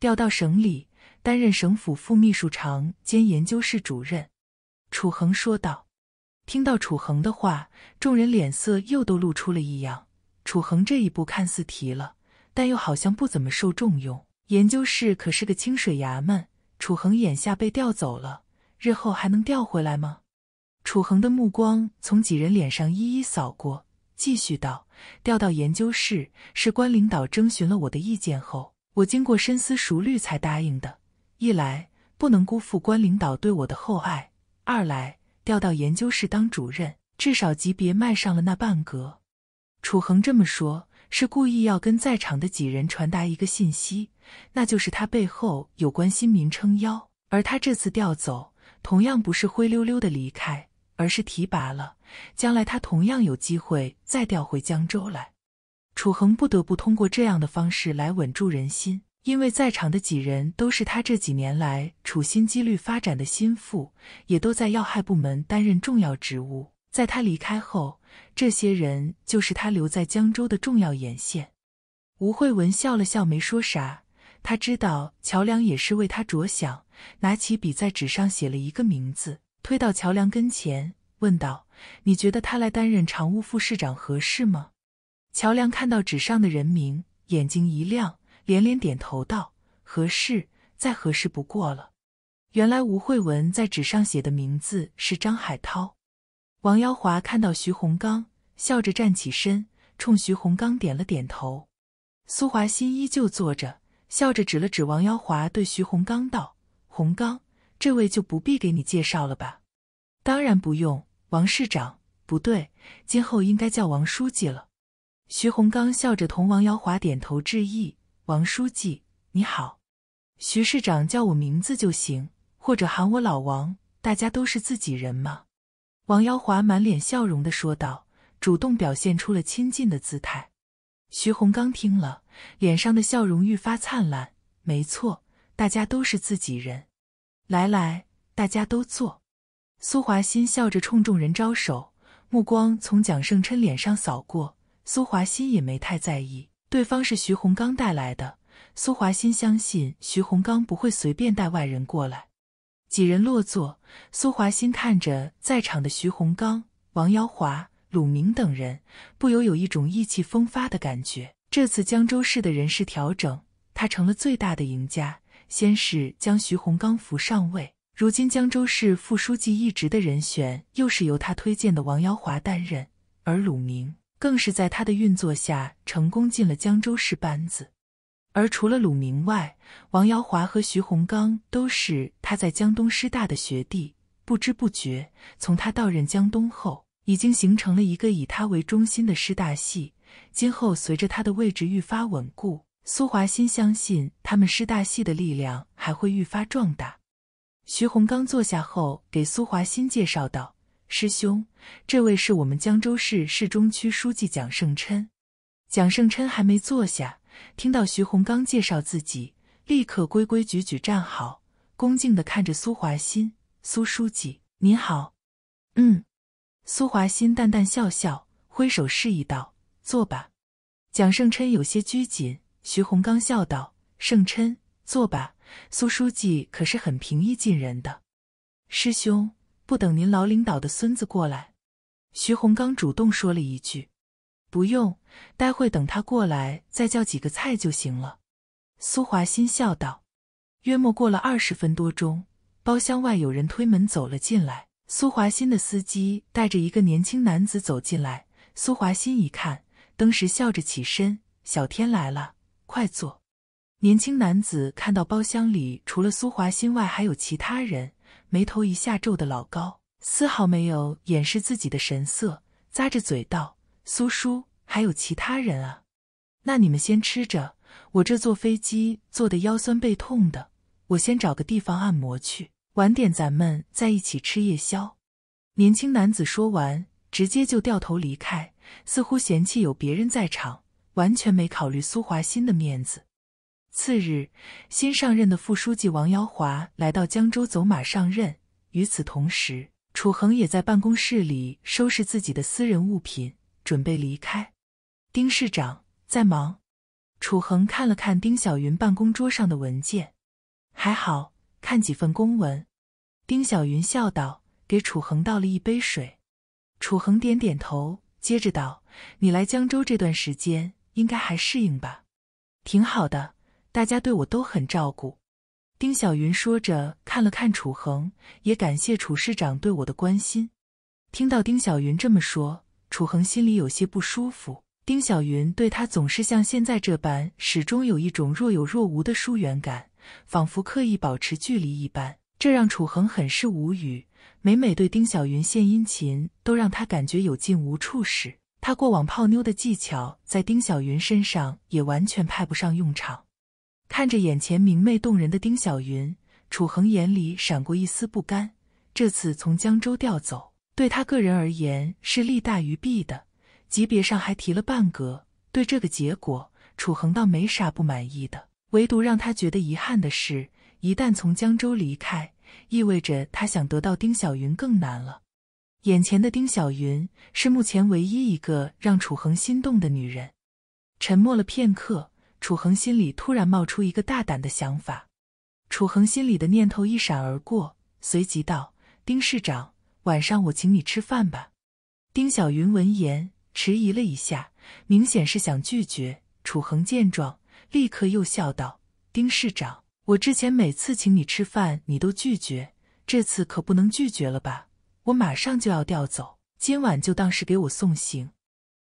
调到省里担任省府副秘书长兼研究室主任。”楚恒说道。听到楚恒的话，众人脸色又都露出了异样。楚恒这一步看似提了，但又好像不怎么受重用。研究室可是个清水衙门，楚恒眼下被调走了，日后还能调回来吗？楚恒的目光从几人脸上一一扫过。继续道：“调到研究室是关领导征询了我的意见后，我经过深思熟虑才答应的。一来不能辜负关领导对我的厚爱，二来调到研究室当主任，至少级别迈上了那半格。”楚恒这么说，是故意要跟在场的几人传达一个信息，那就是他背后有关新民撑腰，而他这次调走，同样不是灰溜溜的离开，而是提拔了。将来他同样有机会再调回江州来。楚恒不得不通过这样的方式来稳住人心，因为在场的几人都是他这几年来处心积虑发展的心腹，也都在要害部门担任重要职务。在他离开后，这些人就是他留在江州的重要眼线。吴慧文笑了笑，没说啥。他知道乔梁也是为他着想，拿起笔在纸上写了一个名字，推到乔梁跟前。问道：“你觉得他来担任常务副市长合适吗？”乔梁看到纸上的人名，眼睛一亮，连连点头道：“合适，再合适不过了。”原来吴慧文在纸上写的名字是张海涛。王耀华看到徐洪刚，笑着站起身，冲徐洪刚点了点头。苏华新依旧坐着，笑着指了指王耀华，对徐洪刚道：“洪刚，这位就不必给你介绍了吧？”“当然不用。”王市长不对，今后应该叫王书记了。徐洪刚笑着同王瑶华点头致意：“王书记，你好。”徐市长叫我名字就行，或者喊我老王，大家都是自己人嘛。”王瑶华满脸笑容地说道，主动表现出了亲近的姿态。徐洪刚听了，脸上的笑容愈发灿烂。没错，大家都是自己人。来来，大家都坐。苏华新笑着冲众人招手，目光从蒋胜琛脸上扫过。苏华新也没太在意，对方是徐洪刚带来的。苏华新相信徐洪刚不会随便带外人过来。几人落座，苏华新看着在场的徐洪刚、王瑶华、鲁明等人，不由有一种意气风发的感觉。这次江州市的人事调整，他成了最大的赢家。先是将徐洪刚扶上位。如今江州市副书记一职的人选，又是由他推荐的王瑶华担任，而鲁明更是在他的运作下成功进了江州市班子。而除了鲁明外，王瑶华和徐洪刚都是他在江东师大的学弟。不知不觉，从他到任江东后，已经形成了一个以他为中心的师大系。今后随着他的位置愈发稳固，苏华新相信他们师大系的力量还会愈发壮大。徐洪刚坐下后，给苏华新介绍道：“师兄，这位是我们江州市市中区书记蒋胜琛。”蒋胜琛还没坐下，听到徐洪刚介绍自己，立刻规规矩矩站好，恭敬的看着苏华新：“苏书记，您好。”“嗯。”苏华新淡淡笑笑，挥手示意道：“坐吧。”蒋胜琛有些拘谨，徐洪刚笑道：“胜琛，坐吧。”苏书记可是很平易近人的，师兄，不等您老领导的孙子过来，徐洪刚主动说了一句：“不用，待会等他过来再叫几个菜就行了。”苏华新笑道。约莫过了二十分多钟，包厢外有人推门走了进来，苏华新的司机带着一个年轻男子走进来。苏华新一看，登时笑着起身：“小天来了，快坐。”年轻男子看到包厢里除了苏华新外还有其他人，眉头一下皱的老高，丝毫没有掩饰自己的神色，咂着嘴道：“苏叔，还有其他人啊？那你们先吃着，我这坐飞机坐的腰酸背痛的，我先找个地方按摩去，晚点咱们再一起吃夜宵。”年轻男子说完，直接就掉头离开，似乎嫌弃有别人在场，完全没考虑苏华新的面子。次日，新上任的副书记王瑶华来到江州走马上任。与此同时，楚恒也在办公室里收拾自己的私人物品，准备离开。丁市长在忙。楚恒看了看丁小云办公桌上的文件，还好看几份公文。丁小云笑道：“给楚恒倒了一杯水。”楚恒点点头，接着道：“你来江州这段时间，应该还适应吧？挺好的。”大家对我都很照顾，丁小云说着，看了看楚恒，也感谢楚市长对我的关心。听到丁小云这么说，楚恒心里有些不舒服。丁小云对他总是像现在这般，始终有一种若有若无的疏远感，仿佛刻意保持距离一般，这让楚恒很是无语。每每对丁小云献殷勤，都让他感觉有劲无处使。他过往泡妞的技巧，在丁小云身上也完全派不上用场。看着眼前明媚动人的丁小云，楚恒眼里闪过一丝不甘。这次从江州调走，对他个人而言是利大于弊的，级别上还提了半格。对这个结果，楚恒倒没啥不满意的，唯独让他觉得遗憾的是，一旦从江州离开，意味着他想得到丁小云更难了。眼前的丁小云是目前唯一一个让楚恒心动的女人。沉默了片刻。楚恒心里突然冒出一个大胆的想法，楚恒心里的念头一闪而过，随即道：“丁市长，晚上我请你吃饭吧。”丁小云闻言迟疑了一下，明显是想拒绝。楚恒见状，立刻又笑道：“丁市长，我之前每次请你吃饭，你都拒绝，这次可不能拒绝了吧？我马上就要调走，今晚就当是给我送行。”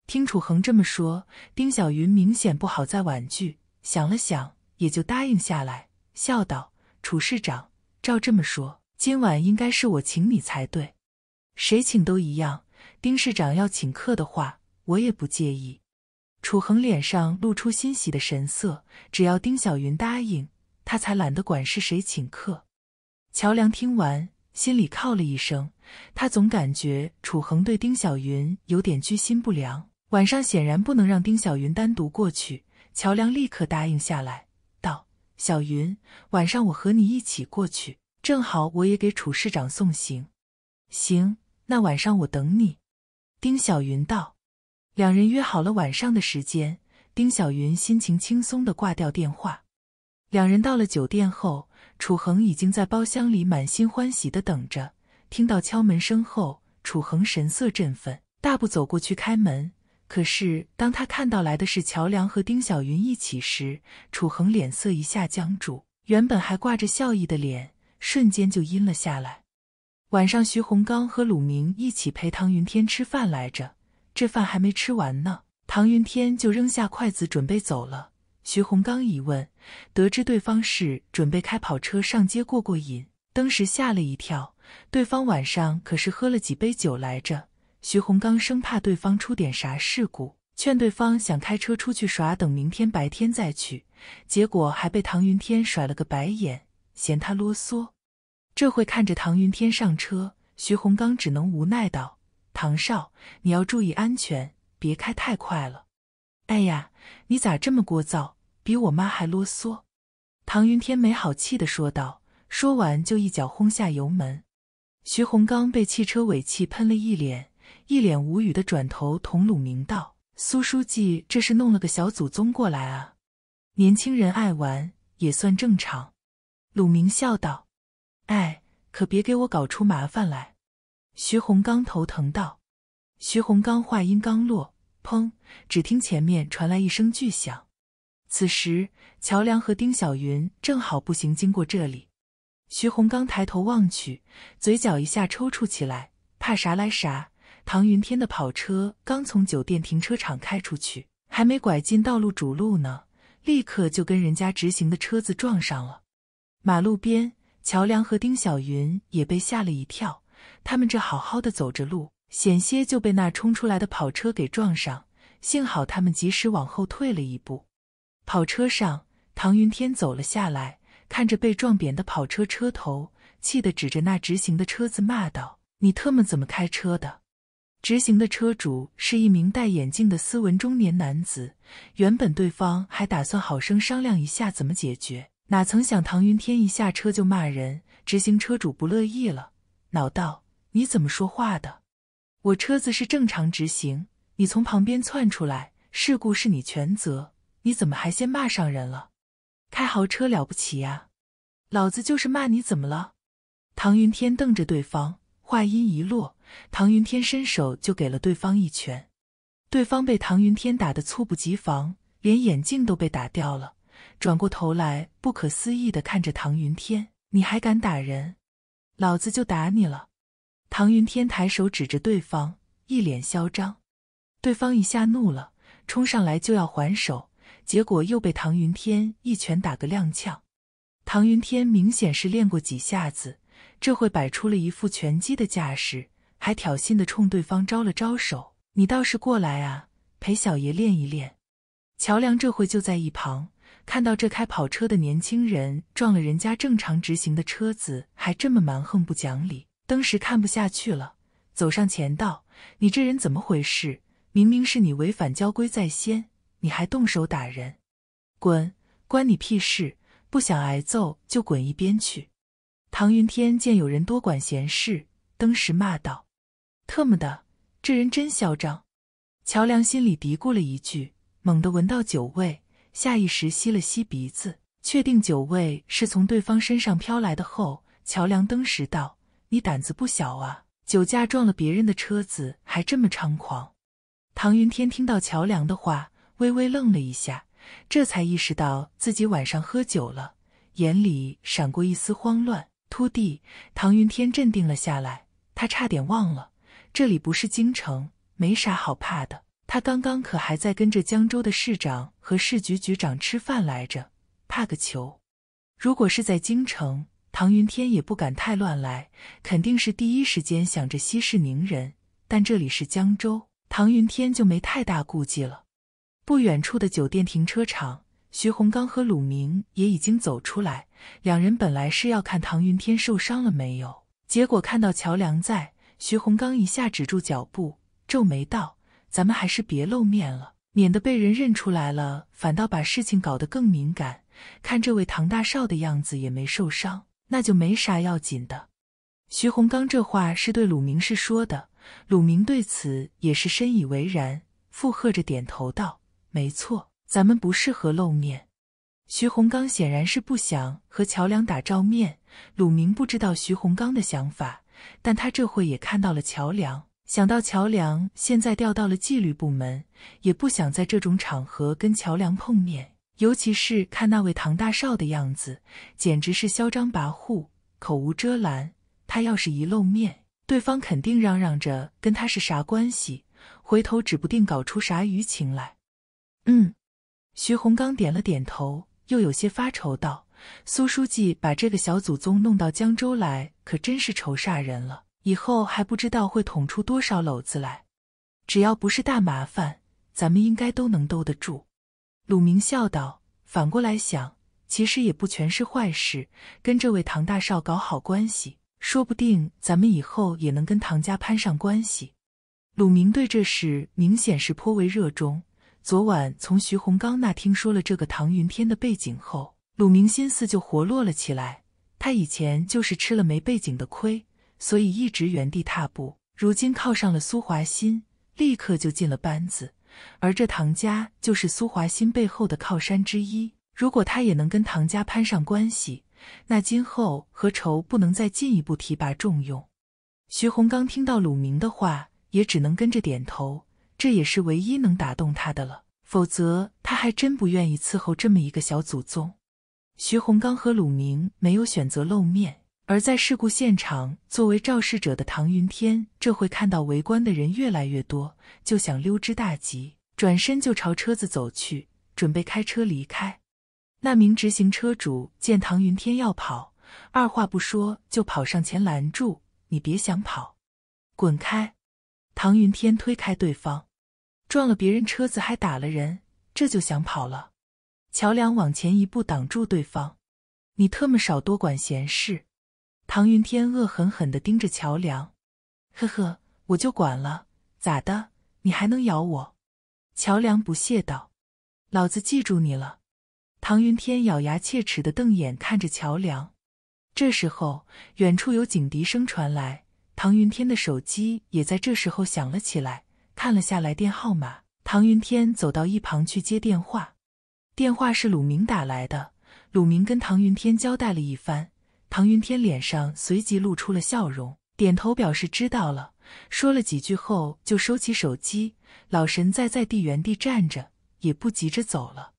听楚恒这么说，丁小云明显不好再婉拒，想了想也就答应下来，笑道：“楚市长，照这么说，今晚应该是我请你才对，谁请都一样。丁市长要请客的话，我也不介意。”楚恒脸上露出欣喜的神色，只要丁小云答应，他才懒得管是谁请客。乔梁听完，心里靠了一声，他总感觉楚恒对丁小云有点居心不良。晚上显然不能让丁小云单独过去，乔梁立刻答应下来，道：“小云，晚上我和你一起过去，正好我也给楚市长送行。”“行，那晚上我等你。”丁小云道。两人约好了晚上的时间。丁小云心情轻松的挂掉电话。两人到了酒店后，楚恒已经在包厢里满心欢喜的等着。听到敲门声后，楚恒神色振奋，大步走过去开门。可是，当他看到来的是乔梁和丁小云一起时，楚恒脸色一下僵住，原本还挂着笑意的脸瞬间就阴了下来。晚上，徐洪刚和鲁明一起陪唐云天吃饭来着，这饭还没吃完呢，唐云天就扔下筷子准备走了。徐洪刚一问，得知对方是准备开跑车上街过过瘾，登时吓了一跳。对方晚上可是喝了几杯酒来着。徐洪刚生怕对方出点啥事故，劝对方想开车出去耍，等明天白天再去。结果还被唐云天甩了个白眼，嫌他啰嗦。这会看着唐云天上车，徐洪刚只能无奈道：“唐少，你要注意安全，别开太快了。”“哎呀，你咋这么聒噪，比我妈还啰嗦。”唐云天没好气的说道。说完就一脚轰下油门，徐洪刚被汽车尾气喷了一脸。一脸无语的转头同鲁明道：“苏书记，这是弄了个小祖宗过来啊！年轻人爱玩也算正常。”鲁明笑道：“哎，可别给我搞出麻烦来。”徐洪刚头疼道：“徐洪刚话音刚落，砰！只听前面传来一声巨响。此时，乔梁和丁小云正好步行经过这里。徐洪刚抬头望去，嘴角一下抽搐起来，怕啥来啥。”唐云天的跑车刚从酒店停车场开出去，还没拐进道路主路呢，立刻就跟人家直行的车子撞上了。马路边，乔梁和丁小云也被吓了一跳，他们这好好的走着路，险些就被那冲出来的跑车给撞上，幸好他们及时往后退了一步。跑车上，唐云天走了下来，看着被撞扁的跑车车头，气得指着那直行的车子骂道：“你特么怎么开车的？”执行的车主是一名戴眼镜的斯文中年男子，原本对方还打算好生商量一下怎么解决，哪曾想唐云天一下车就骂人，执行车主不乐意了，恼道：“你怎么说话的？我车子是正常直行，你从旁边窜出来，事故是你全责，你怎么还先骂上人了？开豪车了不起啊？老子就是骂你，怎么了？”唐云天瞪着对方，话音一落。唐云天伸手就给了对方一拳，对方被唐云天打得猝不及防，连眼镜都被打掉了。转过头来，不可思议的看着唐云天：“你还敢打人？老子就打你了！”唐云天抬手指着对方，一脸嚣张。对方一下怒了，冲上来就要还手，结果又被唐云天一拳打个踉跄。唐云天明显是练过几下子，这会摆出了一副拳击的架势。还挑衅的冲对方招了招手，你倒是过来啊，陪小爷练一练。乔梁这会就在一旁看到这开跑车的年轻人撞了人家正常直行的车子，还这么蛮横不讲理，登时看不下去了，走上前道：“你这人怎么回事？明明是你违反交规在先，你还动手打人，滚！关你屁事！不想挨揍就滚一边去。”唐云天见有人多管闲事，登时骂道。特么的，这人真嚣张！乔梁心里嘀咕了一句，猛地闻到酒味，下意识吸了吸鼻子，确定酒味是从对方身上飘来的后，乔梁登时道：“你胆子不小啊，酒驾撞了别人的车子还这么猖狂！”唐云天听到乔梁的话，微微愣了一下，这才意识到自己晚上喝酒了，眼里闪过一丝慌乱。突地，唐云天镇定了下来，他差点忘了。这里不是京城，没啥好怕的。他刚刚可还在跟着江州的市长和市局局长吃饭来着，怕个球！如果是在京城，唐云天也不敢太乱来，肯定是第一时间想着息事宁人。但这里是江州，唐云天就没太大顾忌了。不远处的酒店停车场，徐洪刚和鲁明也已经走出来。两人本来是要看唐云天受伤了没有，结果看到乔梁在。徐洪刚一下止住脚步，皱眉道：“咱们还是别露面了，免得被人认出来了，反倒把事情搞得更敏感。看这位唐大少的样子，也没受伤，那就没啥要紧的。”徐洪刚这话是对鲁明是说的，鲁明对此也是深以为然，附和着点头道：“没错，咱们不适合露面。”徐洪刚显然是不想和乔梁打照面，鲁明不知道徐洪刚的想法。但他这会也看到了桥梁，想到桥梁现在调到了纪律部门，也不想在这种场合跟桥梁碰面，尤其是看那位唐大少的样子，简直是嚣张跋扈，口无遮拦。他要是一露面，对方肯定嚷嚷着跟他是啥关系，回头指不定搞出啥舆情来。嗯，徐洪刚点了点头，又有些发愁道。苏书记把这个小祖宗弄到江州来，可真是愁煞人了。以后还不知道会捅出多少篓子来。只要不是大麻烦，咱们应该都能兜得住。鲁明笑道：“反过来想，其实也不全是坏事。跟这位唐大少搞好关系，说不定咱们以后也能跟唐家攀上关系。”鲁明对这事明显是颇为热衷。昨晚从徐洪刚那听说了这个唐云天的背景后。鲁明心思就活络了起来，他以前就是吃了没背景的亏，所以一直原地踏步。如今靠上了苏华新，立刻就进了班子。而这唐家就是苏华新背后的靠山之一，如果他也能跟唐家攀上关系，那今后何愁不能再进一步提拔重用？徐洪刚听到鲁明的话，也只能跟着点头。这也是唯一能打动他的了，否则他还真不愿意伺候这么一个小祖宗。徐洪刚和鲁明没有选择露面，而在事故现场，作为肇事者的唐云天这会看到围观的人越来越多，就想溜之大吉，转身就朝车子走去，准备开车离开。那名直行车主见唐云天要跑，二话不说就跑上前拦住：“你别想跑，滚开！”唐云天推开对方，撞了别人车子还打了人，这就想跑了？乔梁往前一步挡住对方，“你特么少多管闲事！”唐云天恶狠狠的盯着乔梁，“呵呵，我就管了，咋的？你还能咬我？”乔梁不屑道，“老子记住你了！”唐云天咬牙切齿的瞪眼看着乔梁。这时候，远处有警笛声传来，唐云天的手机也在这时候响了起来。看了下来电号码，唐云天走到一旁去接电话。电话是鲁明打来的，鲁明跟唐云天交代了一番，唐云天脸上随即露出了笑容，点头表示知道了。说了几句后，就收起手机，老神在在地原地站着，也不急着走了。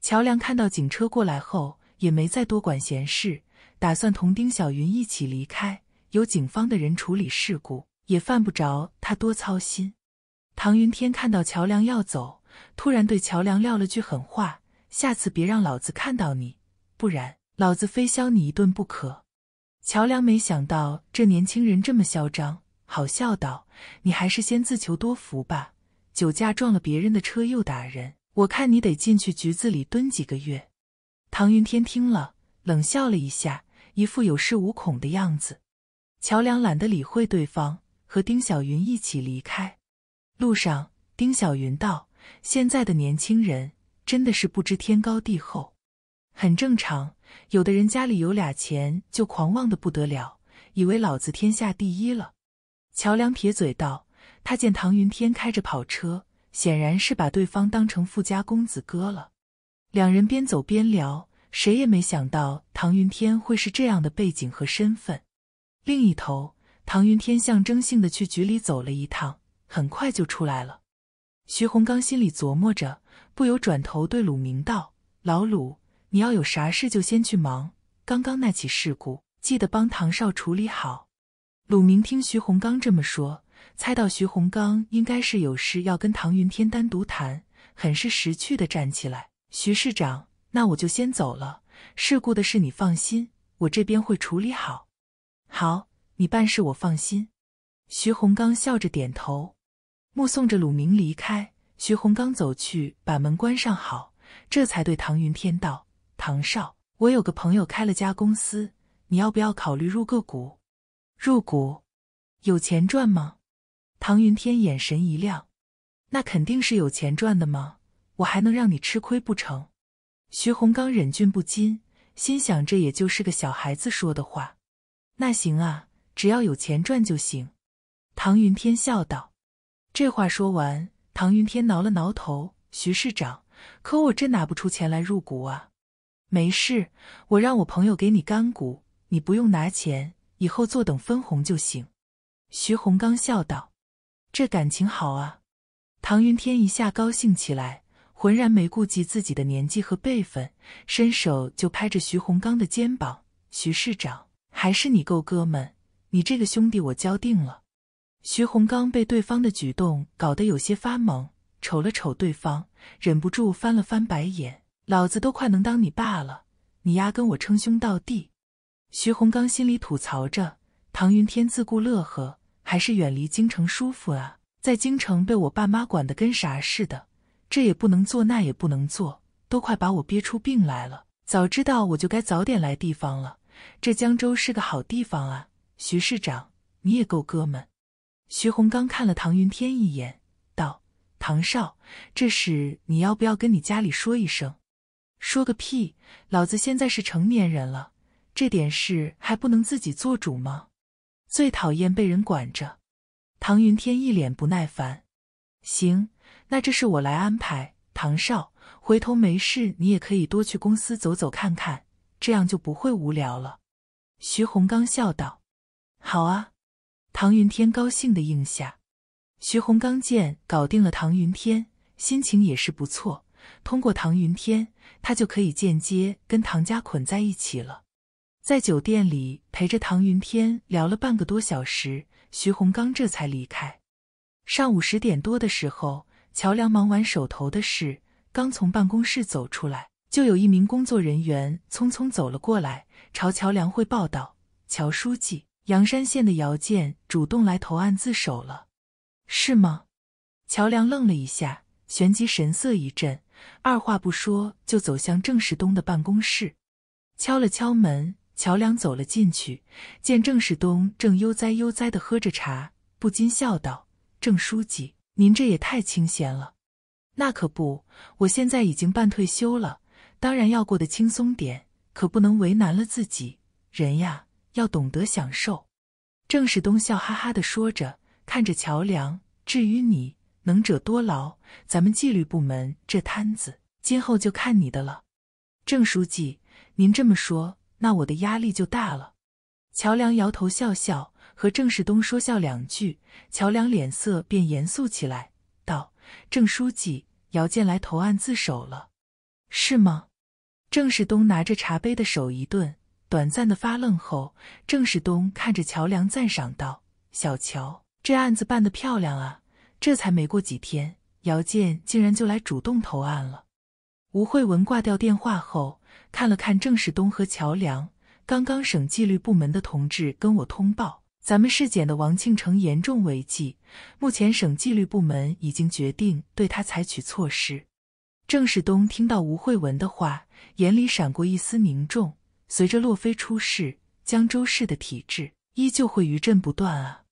乔梁看到警车过来后，也没再多管闲事，打算同丁小云一起离开，由警方的人处理事故，也犯不着他多操心。唐云天看到乔梁要走，突然对乔梁撂了句狠话。下次别让老子看到你，不然老子非削你一顿不可。乔梁没想到这年轻人这么嚣张，好笑道：“你还是先自求多福吧。酒驾撞了别人的车又打人，我看你得进去局子里蹲几个月。”唐云天听了冷笑了一下，一副有恃无恐的样子。乔梁懒得理会对方，和丁小云一起离开。路上，丁小云道：“现在的年轻人。”真的是不知天高地厚，很正常。有的人家里有俩钱，就狂妄的不得了，以为老子天下第一了。乔梁撇嘴道：“他见唐云天开着跑车，显然是把对方当成富家公子哥了。”两人边走边聊，谁也没想到唐云天会是这样的背景和身份。另一头，唐云天象征性的去局里走了一趟，很快就出来了。徐洪刚心里琢磨着。不由转头对鲁明道：“老鲁，你要有啥事就先去忙。刚刚那起事故，记得帮唐少处理好。”鲁明听徐洪刚这么说，猜到徐洪刚应该是有事要跟唐云天单独谈，很是识趣的站起来：“徐市长，那我就先走了。事故的事你放心，我这边会处理好。”“好，你办事我放心。”徐洪刚笑着点头，目送着鲁明离开。徐洪刚走去，把门关上好，这才对唐云天道：“唐少，我有个朋友开了家公司，你要不要考虑入个股？入股，有钱赚吗？”唐云天眼神一亮：“那肯定是有钱赚的嘛，我还能让你吃亏不成？”徐洪刚忍俊不禁，心想这也就是个小孩子说的话。“那行啊，只要有钱赚就行。”唐云天笑道。这话说完。唐云天挠了挠头：“徐市长，可我真拿不出钱来入股啊。”“没事，我让我朋友给你干股，你不用拿钱，以后坐等分红就行。”徐洪刚笑道：“这感情好啊！”唐云天一下高兴起来，浑然没顾及自己的年纪和辈分，伸手就拍着徐洪刚的肩膀：“徐市长，还是你够哥们，你这个兄弟我交定了。”徐洪刚被对方的举动搞得有些发懵，瞅了瞅对方，忍不住翻了翻白眼：“老子都快能当你爸了，你丫跟我称兄道弟。”徐洪刚心里吐槽着。唐云天自顾乐呵，还是远离京城舒服啊，在京城被我爸妈管得跟啥似的，这也不能做，那也不能做，都快把我憋出病来了。早知道我就该早点来地方了。这江州是个好地方啊，徐市长，你也够哥们。徐洪刚看了唐云天一眼，道：“唐少，这事你要不要跟你家里说一声？说个屁！老子现在是成年人了，这点事还不能自己做主吗？最讨厌被人管着。”唐云天一脸不耐烦：“行，那这事我来安排。唐少，回头没事你也可以多去公司走走看看，这样就不会无聊了。”徐洪刚笑道：“好啊。”唐云天高兴的应下，徐洪刚见搞定了唐云天，心情也是不错。通过唐云天，他就可以间接跟唐家捆在一起了。在酒店里陪着唐云天聊了半个多小时，徐洪刚这才离开。上午十点多的时候，乔梁忙完手头的事，刚从办公室走出来，就有一名工作人员匆匆走了过来，朝乔梁汇报道：“乔书记。”阳山县的姚建主动来投案自首了，是吗？乔梁愣了一下，旋即神色一震，二话不说就走向郑世东的办公室，敲了敲门。乔梁走了进去，见郑世东正悠哉悠哉的喝着茶，不禁笑道：“郑书记，您这也太清闲了。”“那可不，我现在已经办退休了，当然要过得轻松点，可不能为难了自己人呀。”要懂得享受，郑世东笑哈哈的说着，看着乔梁。至于你，能者多劳，咱们纪律部门这摊子今后就看你的了。郑书记，您这么说，那我的压力就大了。乔梁摇头笑笑，和郑世东说笑两句，乔梁脸色便严肃起来，道：“郑书记，姚建来投案自首了，是吗？”郑世东拿着茶杯的手一顿。短暂的发愣后，郑世东看着乔梁赞赏道：“小乔，这案子办得漂亮啊！”这才没过几天，姚建竟然就来主动投案了。吴慧文挂掉电话后，看了看郑世东和乔梁。刚刚省纪律部门的同志跟我通报，咱们市检的王庆成严重违纪，目前省纪律部门已经决定对他采取措施。郑世东听到吴慧文的话，眼里闪过一丝凝重。随着洛飞出事，江州市的体制依旧会余震不断啊。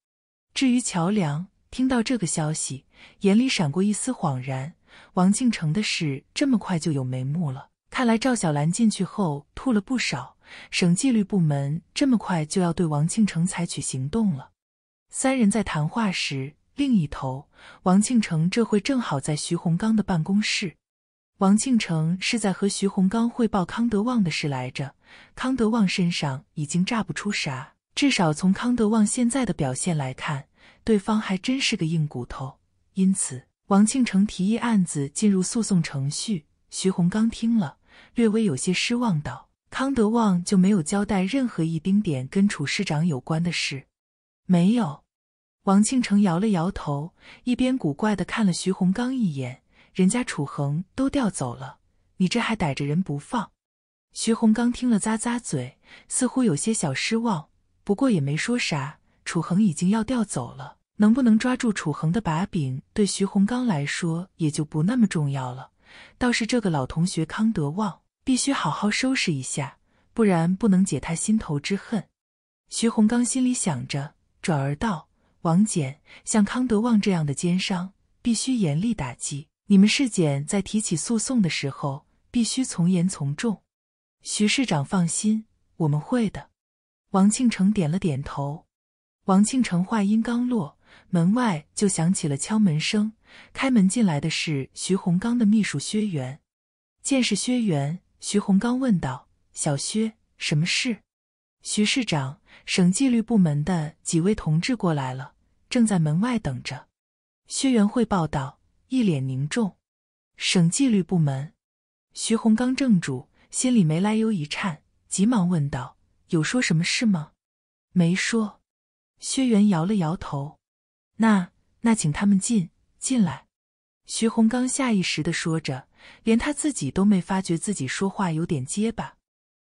至于乔梁，听到这个消息，眼里闪过一丝恍然。王庆成的事这么快就有眉目了，看来赵小兰进去后吐了不少。省纪律部门这么快就要对王庆成采取行动了。三人在谈话时，另一头，王庆成这会正好在徐洪刚的办公室。王庆成是在和徐洪刚汇报康德旺的事来着。康德旺身上已经炸不出啥，至少从康德旺现在的表现来看，对方还真是个硬骨头。因此，王庆成提议案子进入诉讼程序。徐洪刚听了，略微有些失望，道：“康德旺就没有交代任何一丁点跟楚市长有关的事。”“没有。”王庆成摇了摇头，一边古怪的看了徐洪刚一眼：“人家楚恒都调走了，你这还逮着人不放？”徐洪刚听了，咂咂嘴，似乎有些小失望，不过也没说啥。楚恒已经要调走了，能不能抓住楚恒的把柄，对徐洪刚来说也就不那么重要了。倒是这个老同学康德旺，必须好好收拾一下，不然不能解他心头之恨。徐洪刚心里想着，转而道：“王简，像康德旺这样的奸商，必须严厉打击。你们市检在提起诉讼的时候，必须从严从重。”徐市长，放心，我们会的。”王庆成点了点头。王庆成话音刚落，门外就响起了敲门声。开门进来的是徐洪刚的秘书薛元。见是薛元，徐洪刚问道：“小薛，什么事？”“徐市长，省纪律部门的几位同志过来了，正在门外等着。”薛元汇报道，一脸凝重。“省纪律部门？”徐洪刚怔住。心里没来由一颤，急忙问道：“有说什么事吗？”“没说。”薛元摇了摇头。“那……那请他们进进来。”徐洪刚下意识的说着，连他自己都没发觉自己说话有点结巴。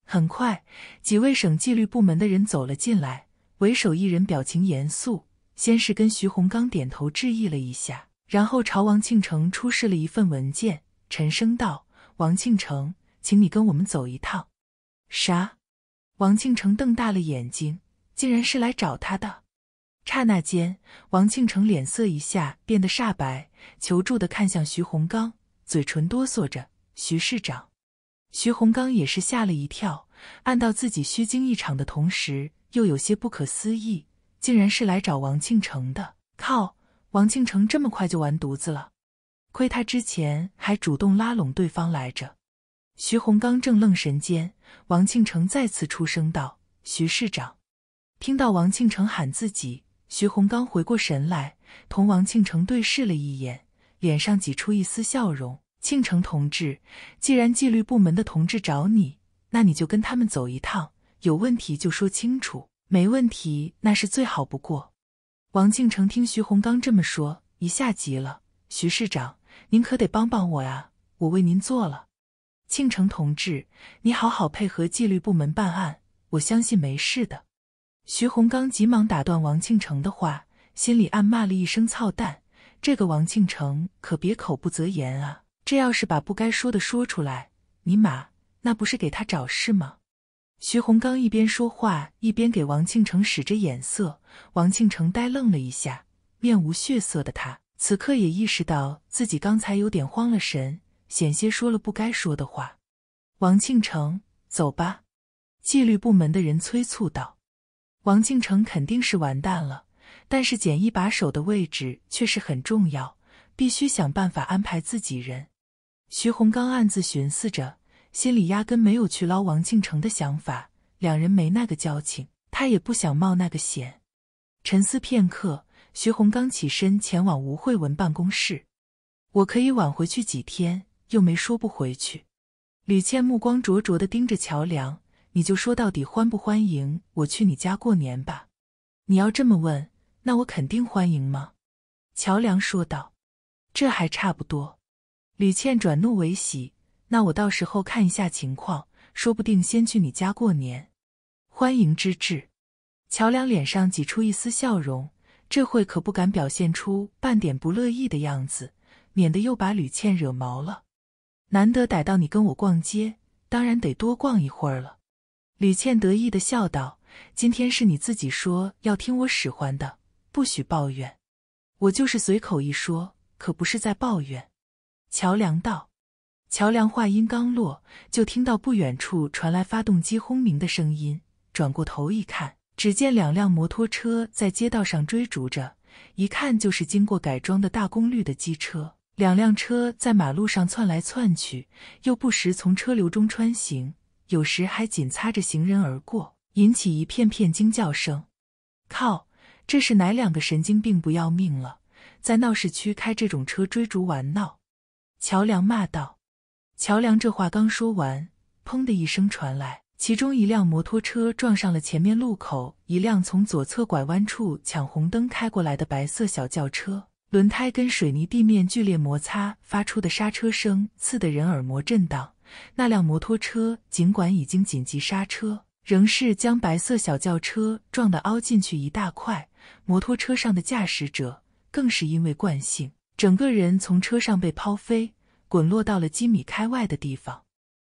很快，几位省纪律部门的人走了进来，为首一人表情严肃，先是跟徐洪刚点头致意了一下，然后朝王庆成出示了一份文件，沉声道：“王庆成。”请你跟我们走一趟，啥？王庆成瞪大了眼睛，竟然是来找他的。刹那间，王庆成脸色一下变得煞白，求助的看向徐洪刚，嘴唇哆嗦着：“徐市长。”徐洪刚也是吓了一跳，按到自己虚惊一场的同时，又有些不可思议，竟然是来找王庆成的。靠！王庆成这么快就完犊子了，亏他之前还主动拉拢对方来着。徐洪刚正愣神间，王庆成再次出声道：“徐市长。”听到王庆成喊自己，徐洪刚回过神来，同王庆成对视了一眼，脸上挤出一丝笑容。“庆成同志，既然纪律部门的同志找你，那你就跟他们走一趟，有问题就说清楚。没问题，那是最好不过。”王庆成听徐洪刚这么说，一下急了：“徐市长，您可得帮帮我呀！我为您做了。”庆成同志，你好好配合纪律部门办案，我相信没事的。徐洪刚急忙打断王庆成的话，心里暗骂了一声“操蛋”，这个王庆成可别口不择言啊！这要是把不该说的说出来，尼玛，那不是给他找事吗？徐洪刚一边说话，一边给王庆成使着眼色。王庆成呆愣了一下，面无血色的他，此刻也意识到自己刚才有点慌了神。险些说了不该说的话，王庆成，走吧！纪律部门的人催促道。王庆成肯定是完蛋了，但是简一把手的位置却是很重要，必须想办法安排自己人。徐洪刚暗自寻思着，心里压根没有去捞王庆成的想法，两人没那个交情，他也不想冒那个险。沉思片刻，徐洪刚起身前往吴慧文办公室。我可以晚回去几天。又没说不回去。吕倩目光灼灼的盯着乔梁，你就说到底欢不欢迎我去你家过年吧？你要这么问，那我肯定欢迎吗？乔梁说道。这还差不多。吕倩转怒为喜，那我到时候看一下情况，说不定先去你家过年，欢迎之至。乔梁脸上挤出一丝笑容，这会可不敢表现出半点不乐意的样子，免得又把吕倩惹毛了。难得逮到你跟我逛街，当然得多逛一会儿了。”吕倩得意的笑道，“今天是你自己说要听我使唤的，不许抱怨。我就是随口一说，可不是在抱怨。”乔梁道。乔梁话音刚落，就听到不远处传来发动机轰鸣的声音。转过头一看，只见两辆摩托车在街道上追逐着，一看就是经过改装的大功率的机车。两辆车在马路上窜来窜去，又不时从车流中穿行，有时还紧擦着行人而过，引起一片片惊叫声。靠，这是哪两个神经病不要命了，在闹市区开这种车追逐玩闹？乔梁骂道。乔梁这话刚说完，砰的一声传来，其中一辆摩托车撞上了前面路口一辆从左侧拐弯处抢红灯开过来的白色小轿车。轮胎跟水泥地面剧烈摩擦发出的刹车声，刺得人耳膜震荡。那辆摩托车尽管已经紧急刹车，仍是将白色小轿车撞得凹进去一大块。摩托车上的驾驶者更是因为惯性，整个人从车上被抛飞，滚落到了几米开外的地方。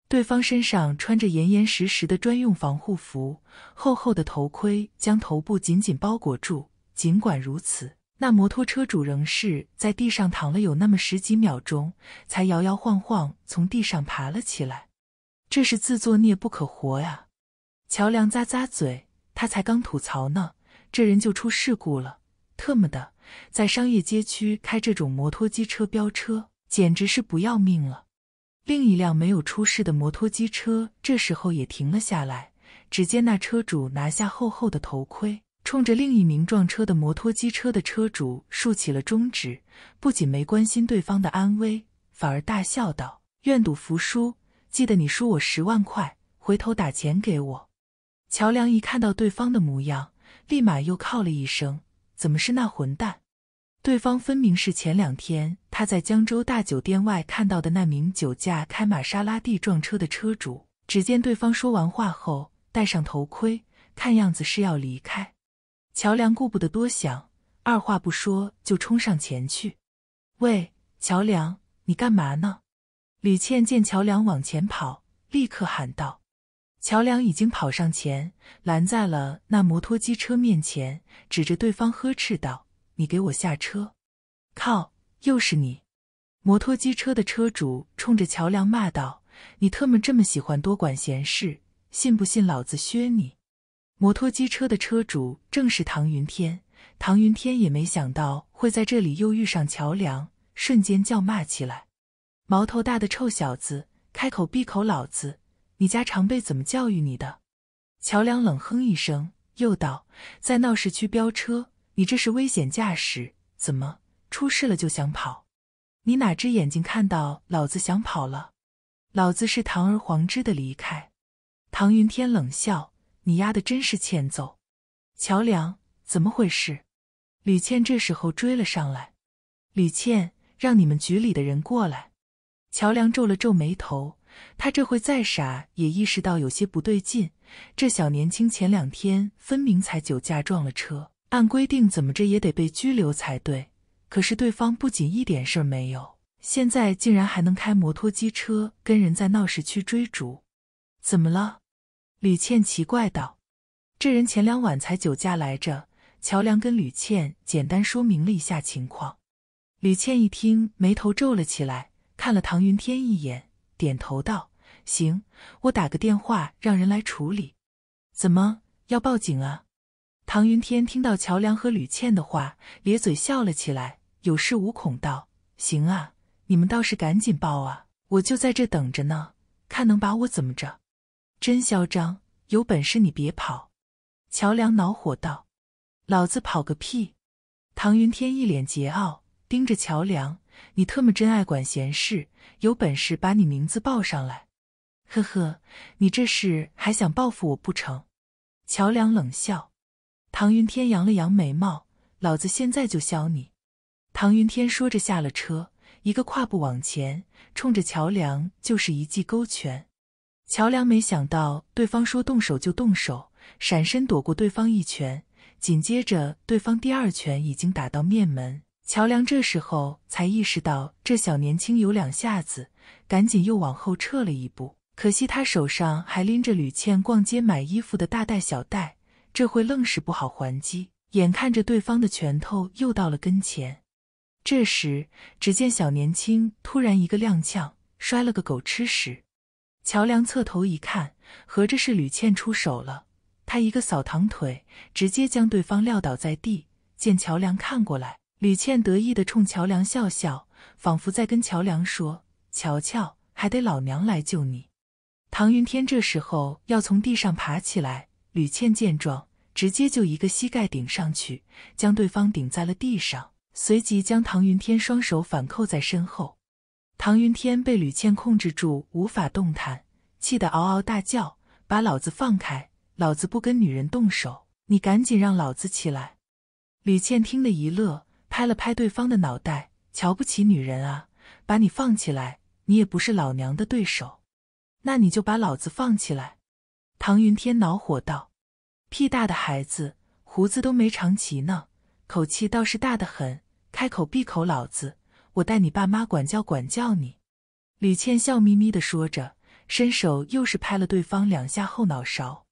对方身上穿着严严实实的专用防护服，厚厚的头盔将头部紧紧包裹住。尽管如此。那摩托车主仍是在地上躺了有那么十几秒钟，才摇摇晃晃从地上爬了起来。这是自作孽不可活呀！乔梁咂咂嘴，他才刚吐槽呢，这人就出事故了。特么的，在商业街区开这种摩托机车飙车，简直是不要命了。另一辆没有出事的摩托机车这时候也停了下来，只见那车主拿下厚厚的头盔。冲着另一名撞车的摩托机车的车主竖起了中指，不仅没关心对方的安危，反而大笑道：“愿赌服输，记得你输我十万块，回头打钱给我。”乔梁一看到对方的模样，立马又靠了一声：“怎么是那混蛋？”对方分明是前两天他在江州大酒店外看到的那名酒驾开玛莎拉蒂撞车的车主。只见对方说完话后，戴上头盔，看样子是要离开。乔梁顾不得多想，二话不说就冲上前去。喂，乔梁，你干嘛呢？吕倩见乔梁往前跑，立刻喊道。乔梁已经跑上前，拦在了那摩托机车面前，指着对方呵斥道：“你给我下车！”靠，又是你！摩托机车的车主冲着乔梁骂道：“你特么这么喜欢多管闲事，信不信老子削你？”摩托机车的车主正是唐云天，唐云天也没想到会在这里又遇上乔梁，瞬间叫骂起来：“毛头大的臭小子，开口闭口老子，你家长辈怎么教育你的？”乔梁冷哼一声，又道：“在闹市区飙车，你这是危险驾驶，怎么出事了就想跑？你哪只眼睛看到老子想跑了？老子是堂而皇之的离开。”唐云天冷笑。你丫的真是欠揍！乔梁，怎么回事？吕倩这时候追了上来。吕倩，让你们局里的人过来。乔梁皱了皱眉头，他这会再傻也意识到有些不对劲。这小年轻前两天分明才酒驾撞了车，按规定怎么着也得被拘留才对。可是对方不仅一点事儿没有，现在竟然还能开摩托机车跟人在闹市区追逐，怎么了？吕倩奇怪道：“这人前两晚才酒驾来着。”乔梁跟吕倩简单说明了一下情况，吕倩一听，眉头皱了起来，看了唐云天一眼，点头道：“行，我打个电话让人来处理。”“怎么要报警啊？”唐云天听到乔梁和吕倩的话，咧嘴笑了起来，有恃无恐道：“行啊，你们倒是赶紧报啊，我就在这等着呢，看能把我怎么着。”真嚣张！有本事你别跑！”乔梁恼火道，“老子跑个屁！”唐云天一脸桀骜，盯着乔梁，“你特么真爱管闲事！有本事把你名字报上来！”“呵呵，你这是还想报复我不成？”乔梁冷笑。唐云天扬了扬眉毛，“老子现在就削你！”唐云天说着下了车，一个跨步往前，冲着乔梁就是一记勾拳。乔梁没想到对方说动手就动手，闪身躲过对方一拳，紧接着对方第二拳已经打到面门。乔梁这时候才意识到这小年轻有两下子，赶紧又往后撤了一步。可惜他手上还拎着吕倩逛街买衣服的大袋小袋，这会愣是不好还击。眼看着对方的拳头又到了跟前，这时只见小年轻突然一个踉跄，摔了个狗吃屎。乔梁侧头一看，合着是吕倩出手了。他一个扫堂腿，直接将对方撂倒在地。见乔梁看过来，吕倩得意的冲乔梁笑笑，仿佛在跟乔梁说：“乔乔，还得老娘来救你。”唐云天这时候要从地上爬起来，吕倩见状，直接就一个膝盖顶上去，将对方顶在了地上，随即将唐云天双手反扣在身后。唐云天被吕倩控制住，无法动弹，气得嗷嗷大叫：“把老子放开！老子不跟女人动手！你赶紧让老子起来！”吕倩听得一乐，拍了拍对方的脑袋：“瞧不起女人啊？把你放起来，你也不是老娘的对手。那你就把老子放起来！”唐云天恼火道：“屁大的孩子，胡子都没长齐呢，口气倒是大得很，开口闭口老子。”我带你爸妈管教管教你。”吕倩笑眯眯的说着，伸手又是拍了对方两下后脑勺。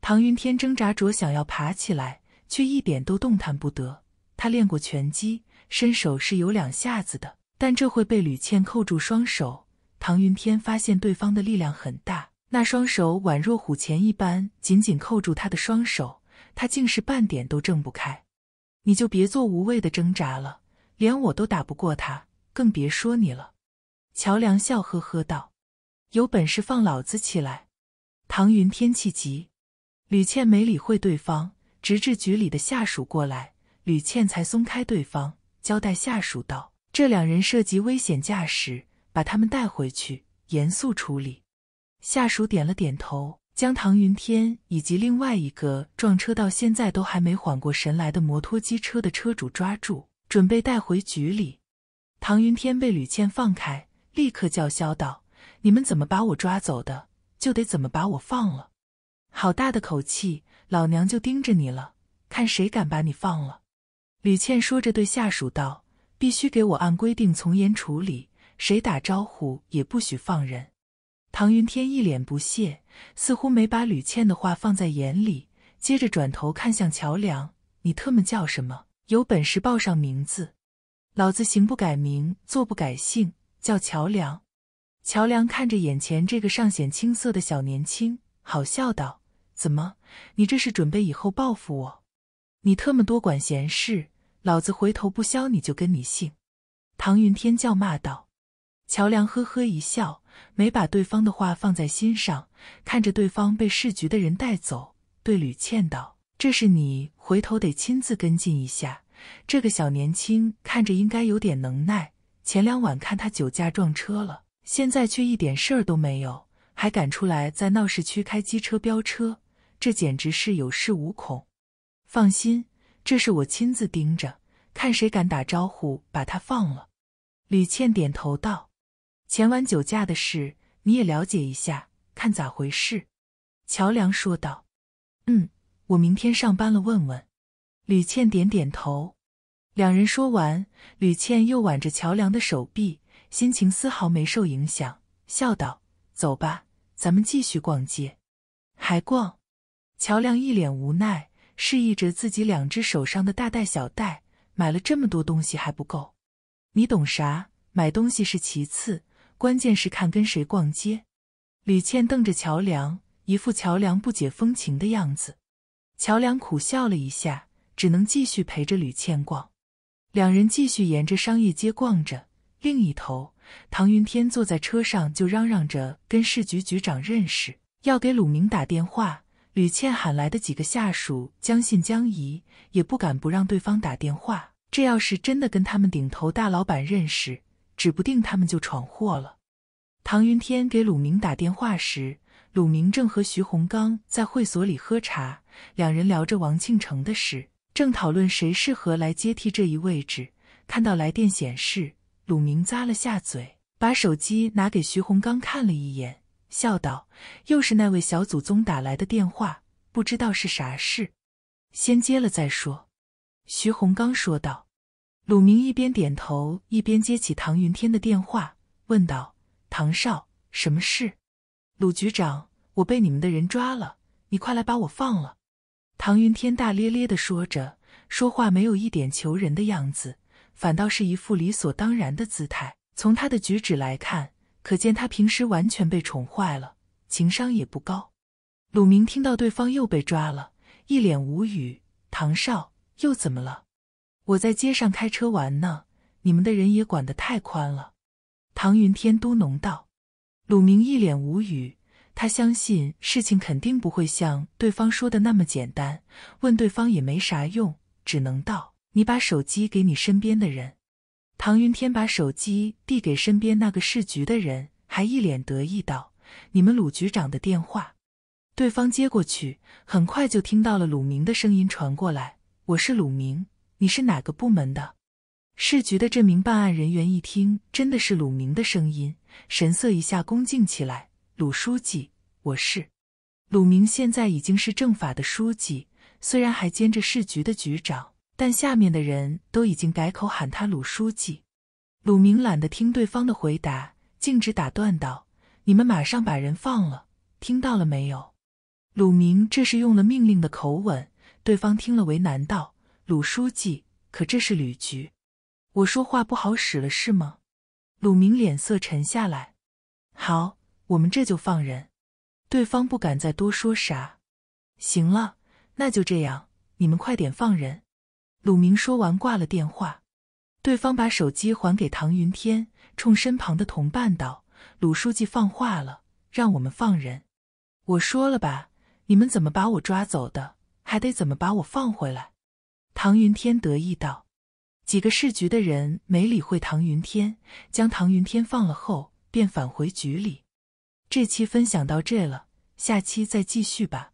唐云天挣扎着想要爬起来，却一点都动弹不得。他练过拳击，伸手是有两下子的，但这会被吕倩扣住双手。唐云天发现对方的力量很大，那双手宛若虎钳一般紧紧扣住他的双手，他竟是半点都挣不开。你就别做无谓的挣扎了。连我都打不过他，更别说你了。”乔梁笑呵呵道，“有本事放老子起来！”唐云天气急，吕倩没理会对方，直至局里的下属过来，吕倩才松开对方，交代下属道：“这两人涉及危险驾驶，把他们带回去，严肃处理。”下属点了点头，将唐云天以及另外一个撞车到现在都还没缓过神来的摩托机车的车主抓住。准备带回局里，唐云天被吕倩放开，立刻叫嚣道：“你们怎么把我抓走的，就得怎么把我放了。”好大的口气！老娘就盯着你了，看谁敢把你放了！吕倩说着，对下属道：“必须给我按规定从严处理，谁打招呼也不许放人。”唐云天一脸不屑，似乎没把吕倩的话放在眼里，接着转头看向乔梁：“你特么叫什么？”有本事报上名字，老子行不改名，坐不改姓，叫乔梁。乔梁看着眼前这个尚显青涩的小年轻，好笑道：“怎么，你这是准备以后报复我？你特么多管闲事，老子回头不削你就跟你姓。”唐云天叫骂道。乔梁呵呵一笑，没把对方的话放在心上，看着对方被市局的人带走，对吕倩道。这是你回头得亲自跟进一下。这个小年轻看着应该有点能耐，前两晚看他酒驾撞车了，现在却一点事儿都没有，还敢出来在闹市区开机车飙车，这简直是有恃无恐。放心，这是我亲自盯着，看谁敢打招呼把他放了。吕倩点头道：“前晚酒驾的事你也了解一下，看咋回事。”乔梁说道：“嗯。”我明天上班了，问问。吕倩点点头。两人说完，吕倩又挽着乔梁的手臂，心情丝毫没受影响，笑道：“走吧，咱们继续逛街。”还逛？乔梁一脸无奈，示意着自己两只手上的大袋小袋，买了这么多东西还不够。你懂啥？买东西是其次，关键是看跟谁逛街。吕倩瞪着乔梁，一副乔梁不解风情的样子。乔梁苦笑了一下，只能继续陪着吕倩逛。两人继续沿着商业街逛着。另一头，唐云天坐在车上就嚷嚷着跟市局局长认识，要给鲁明打电话。吕倩喊来的几个下属将信将疑，也不敢不让对方打电话。这要是真的跟他们顶头大老板认识，指不定他们就闯祸了。唐云天给鲁明打电话时。鲁明正和徐洪刚在会所里喝茶，两人聊着王庆成的事，正讨论谁适合来接替这一位置。看到来电显示，鲁明咂了下嘴，把手机拿给徐洪刚看了一眼，笑道：“又是那位小祖宗打来的电话，不知道是啥事，先接了再说。”徐洪刚说道。鲁明一边点头，一边接起唐云天的电话，问道：“唐少，什么事？”鲁局长。我被你们的人抓了，你快来把我放了！”唐云天大咧咧的说着，说话没有一点求人的样子，反倒是一副理所当然的姿态。从他的举止来看，可见他平时完全被宠坏了，情商也不高。鲁明听到对方又被抓了，一脸无语：“唐少又怎么了？我在街上开车玩呢，你们的人也管得太宽了。”唐云天嘟哝道。鲁明一脸无语。他相信事情肯定不会像对方说的那么简单，问对方也没啥用，只能道：“你把手机给你身边的人。”唐云天把手机递给身边那个市局的人，还一脸得意道：“你们鲁局长的电话。”对方接过去，很快就听到了鲁明的声音传过来：“我是鲁明，你是哪个部门的？”市局的这名办案人员一听真的是鲁明的声音，神色一下恭敬起来。鲁书记，我是鲁明。现在已经是政法的书记，虽然还兼着市局的局长，但下面的人都已经改口喊他鲁书记。鲁明懒得听对方的回答，径直打断道：“你们马上把人放了，听到了没有？”鲁明这是用了命令的口吻，对方听了为难道：“鲁书记，可这是吕局，我说话不好使了是吗？”鲁明脸色沉下来：“好。”我们这就放人，对方不敢再多说啥。行了，那就这样，你们快点放人。鲁明说完挂了电话，对方把手机还给唐云天，冲身旁的同伴道：“鲁书记放话了，让我们放人。”我说了吧，你们怎么把我抓走的，还得怎么把我放回来？”唐云天得意道。几个市局的人没理会唐云天，将唐云天放了后，便返回局里。这期分享到这了，下期再继续吧。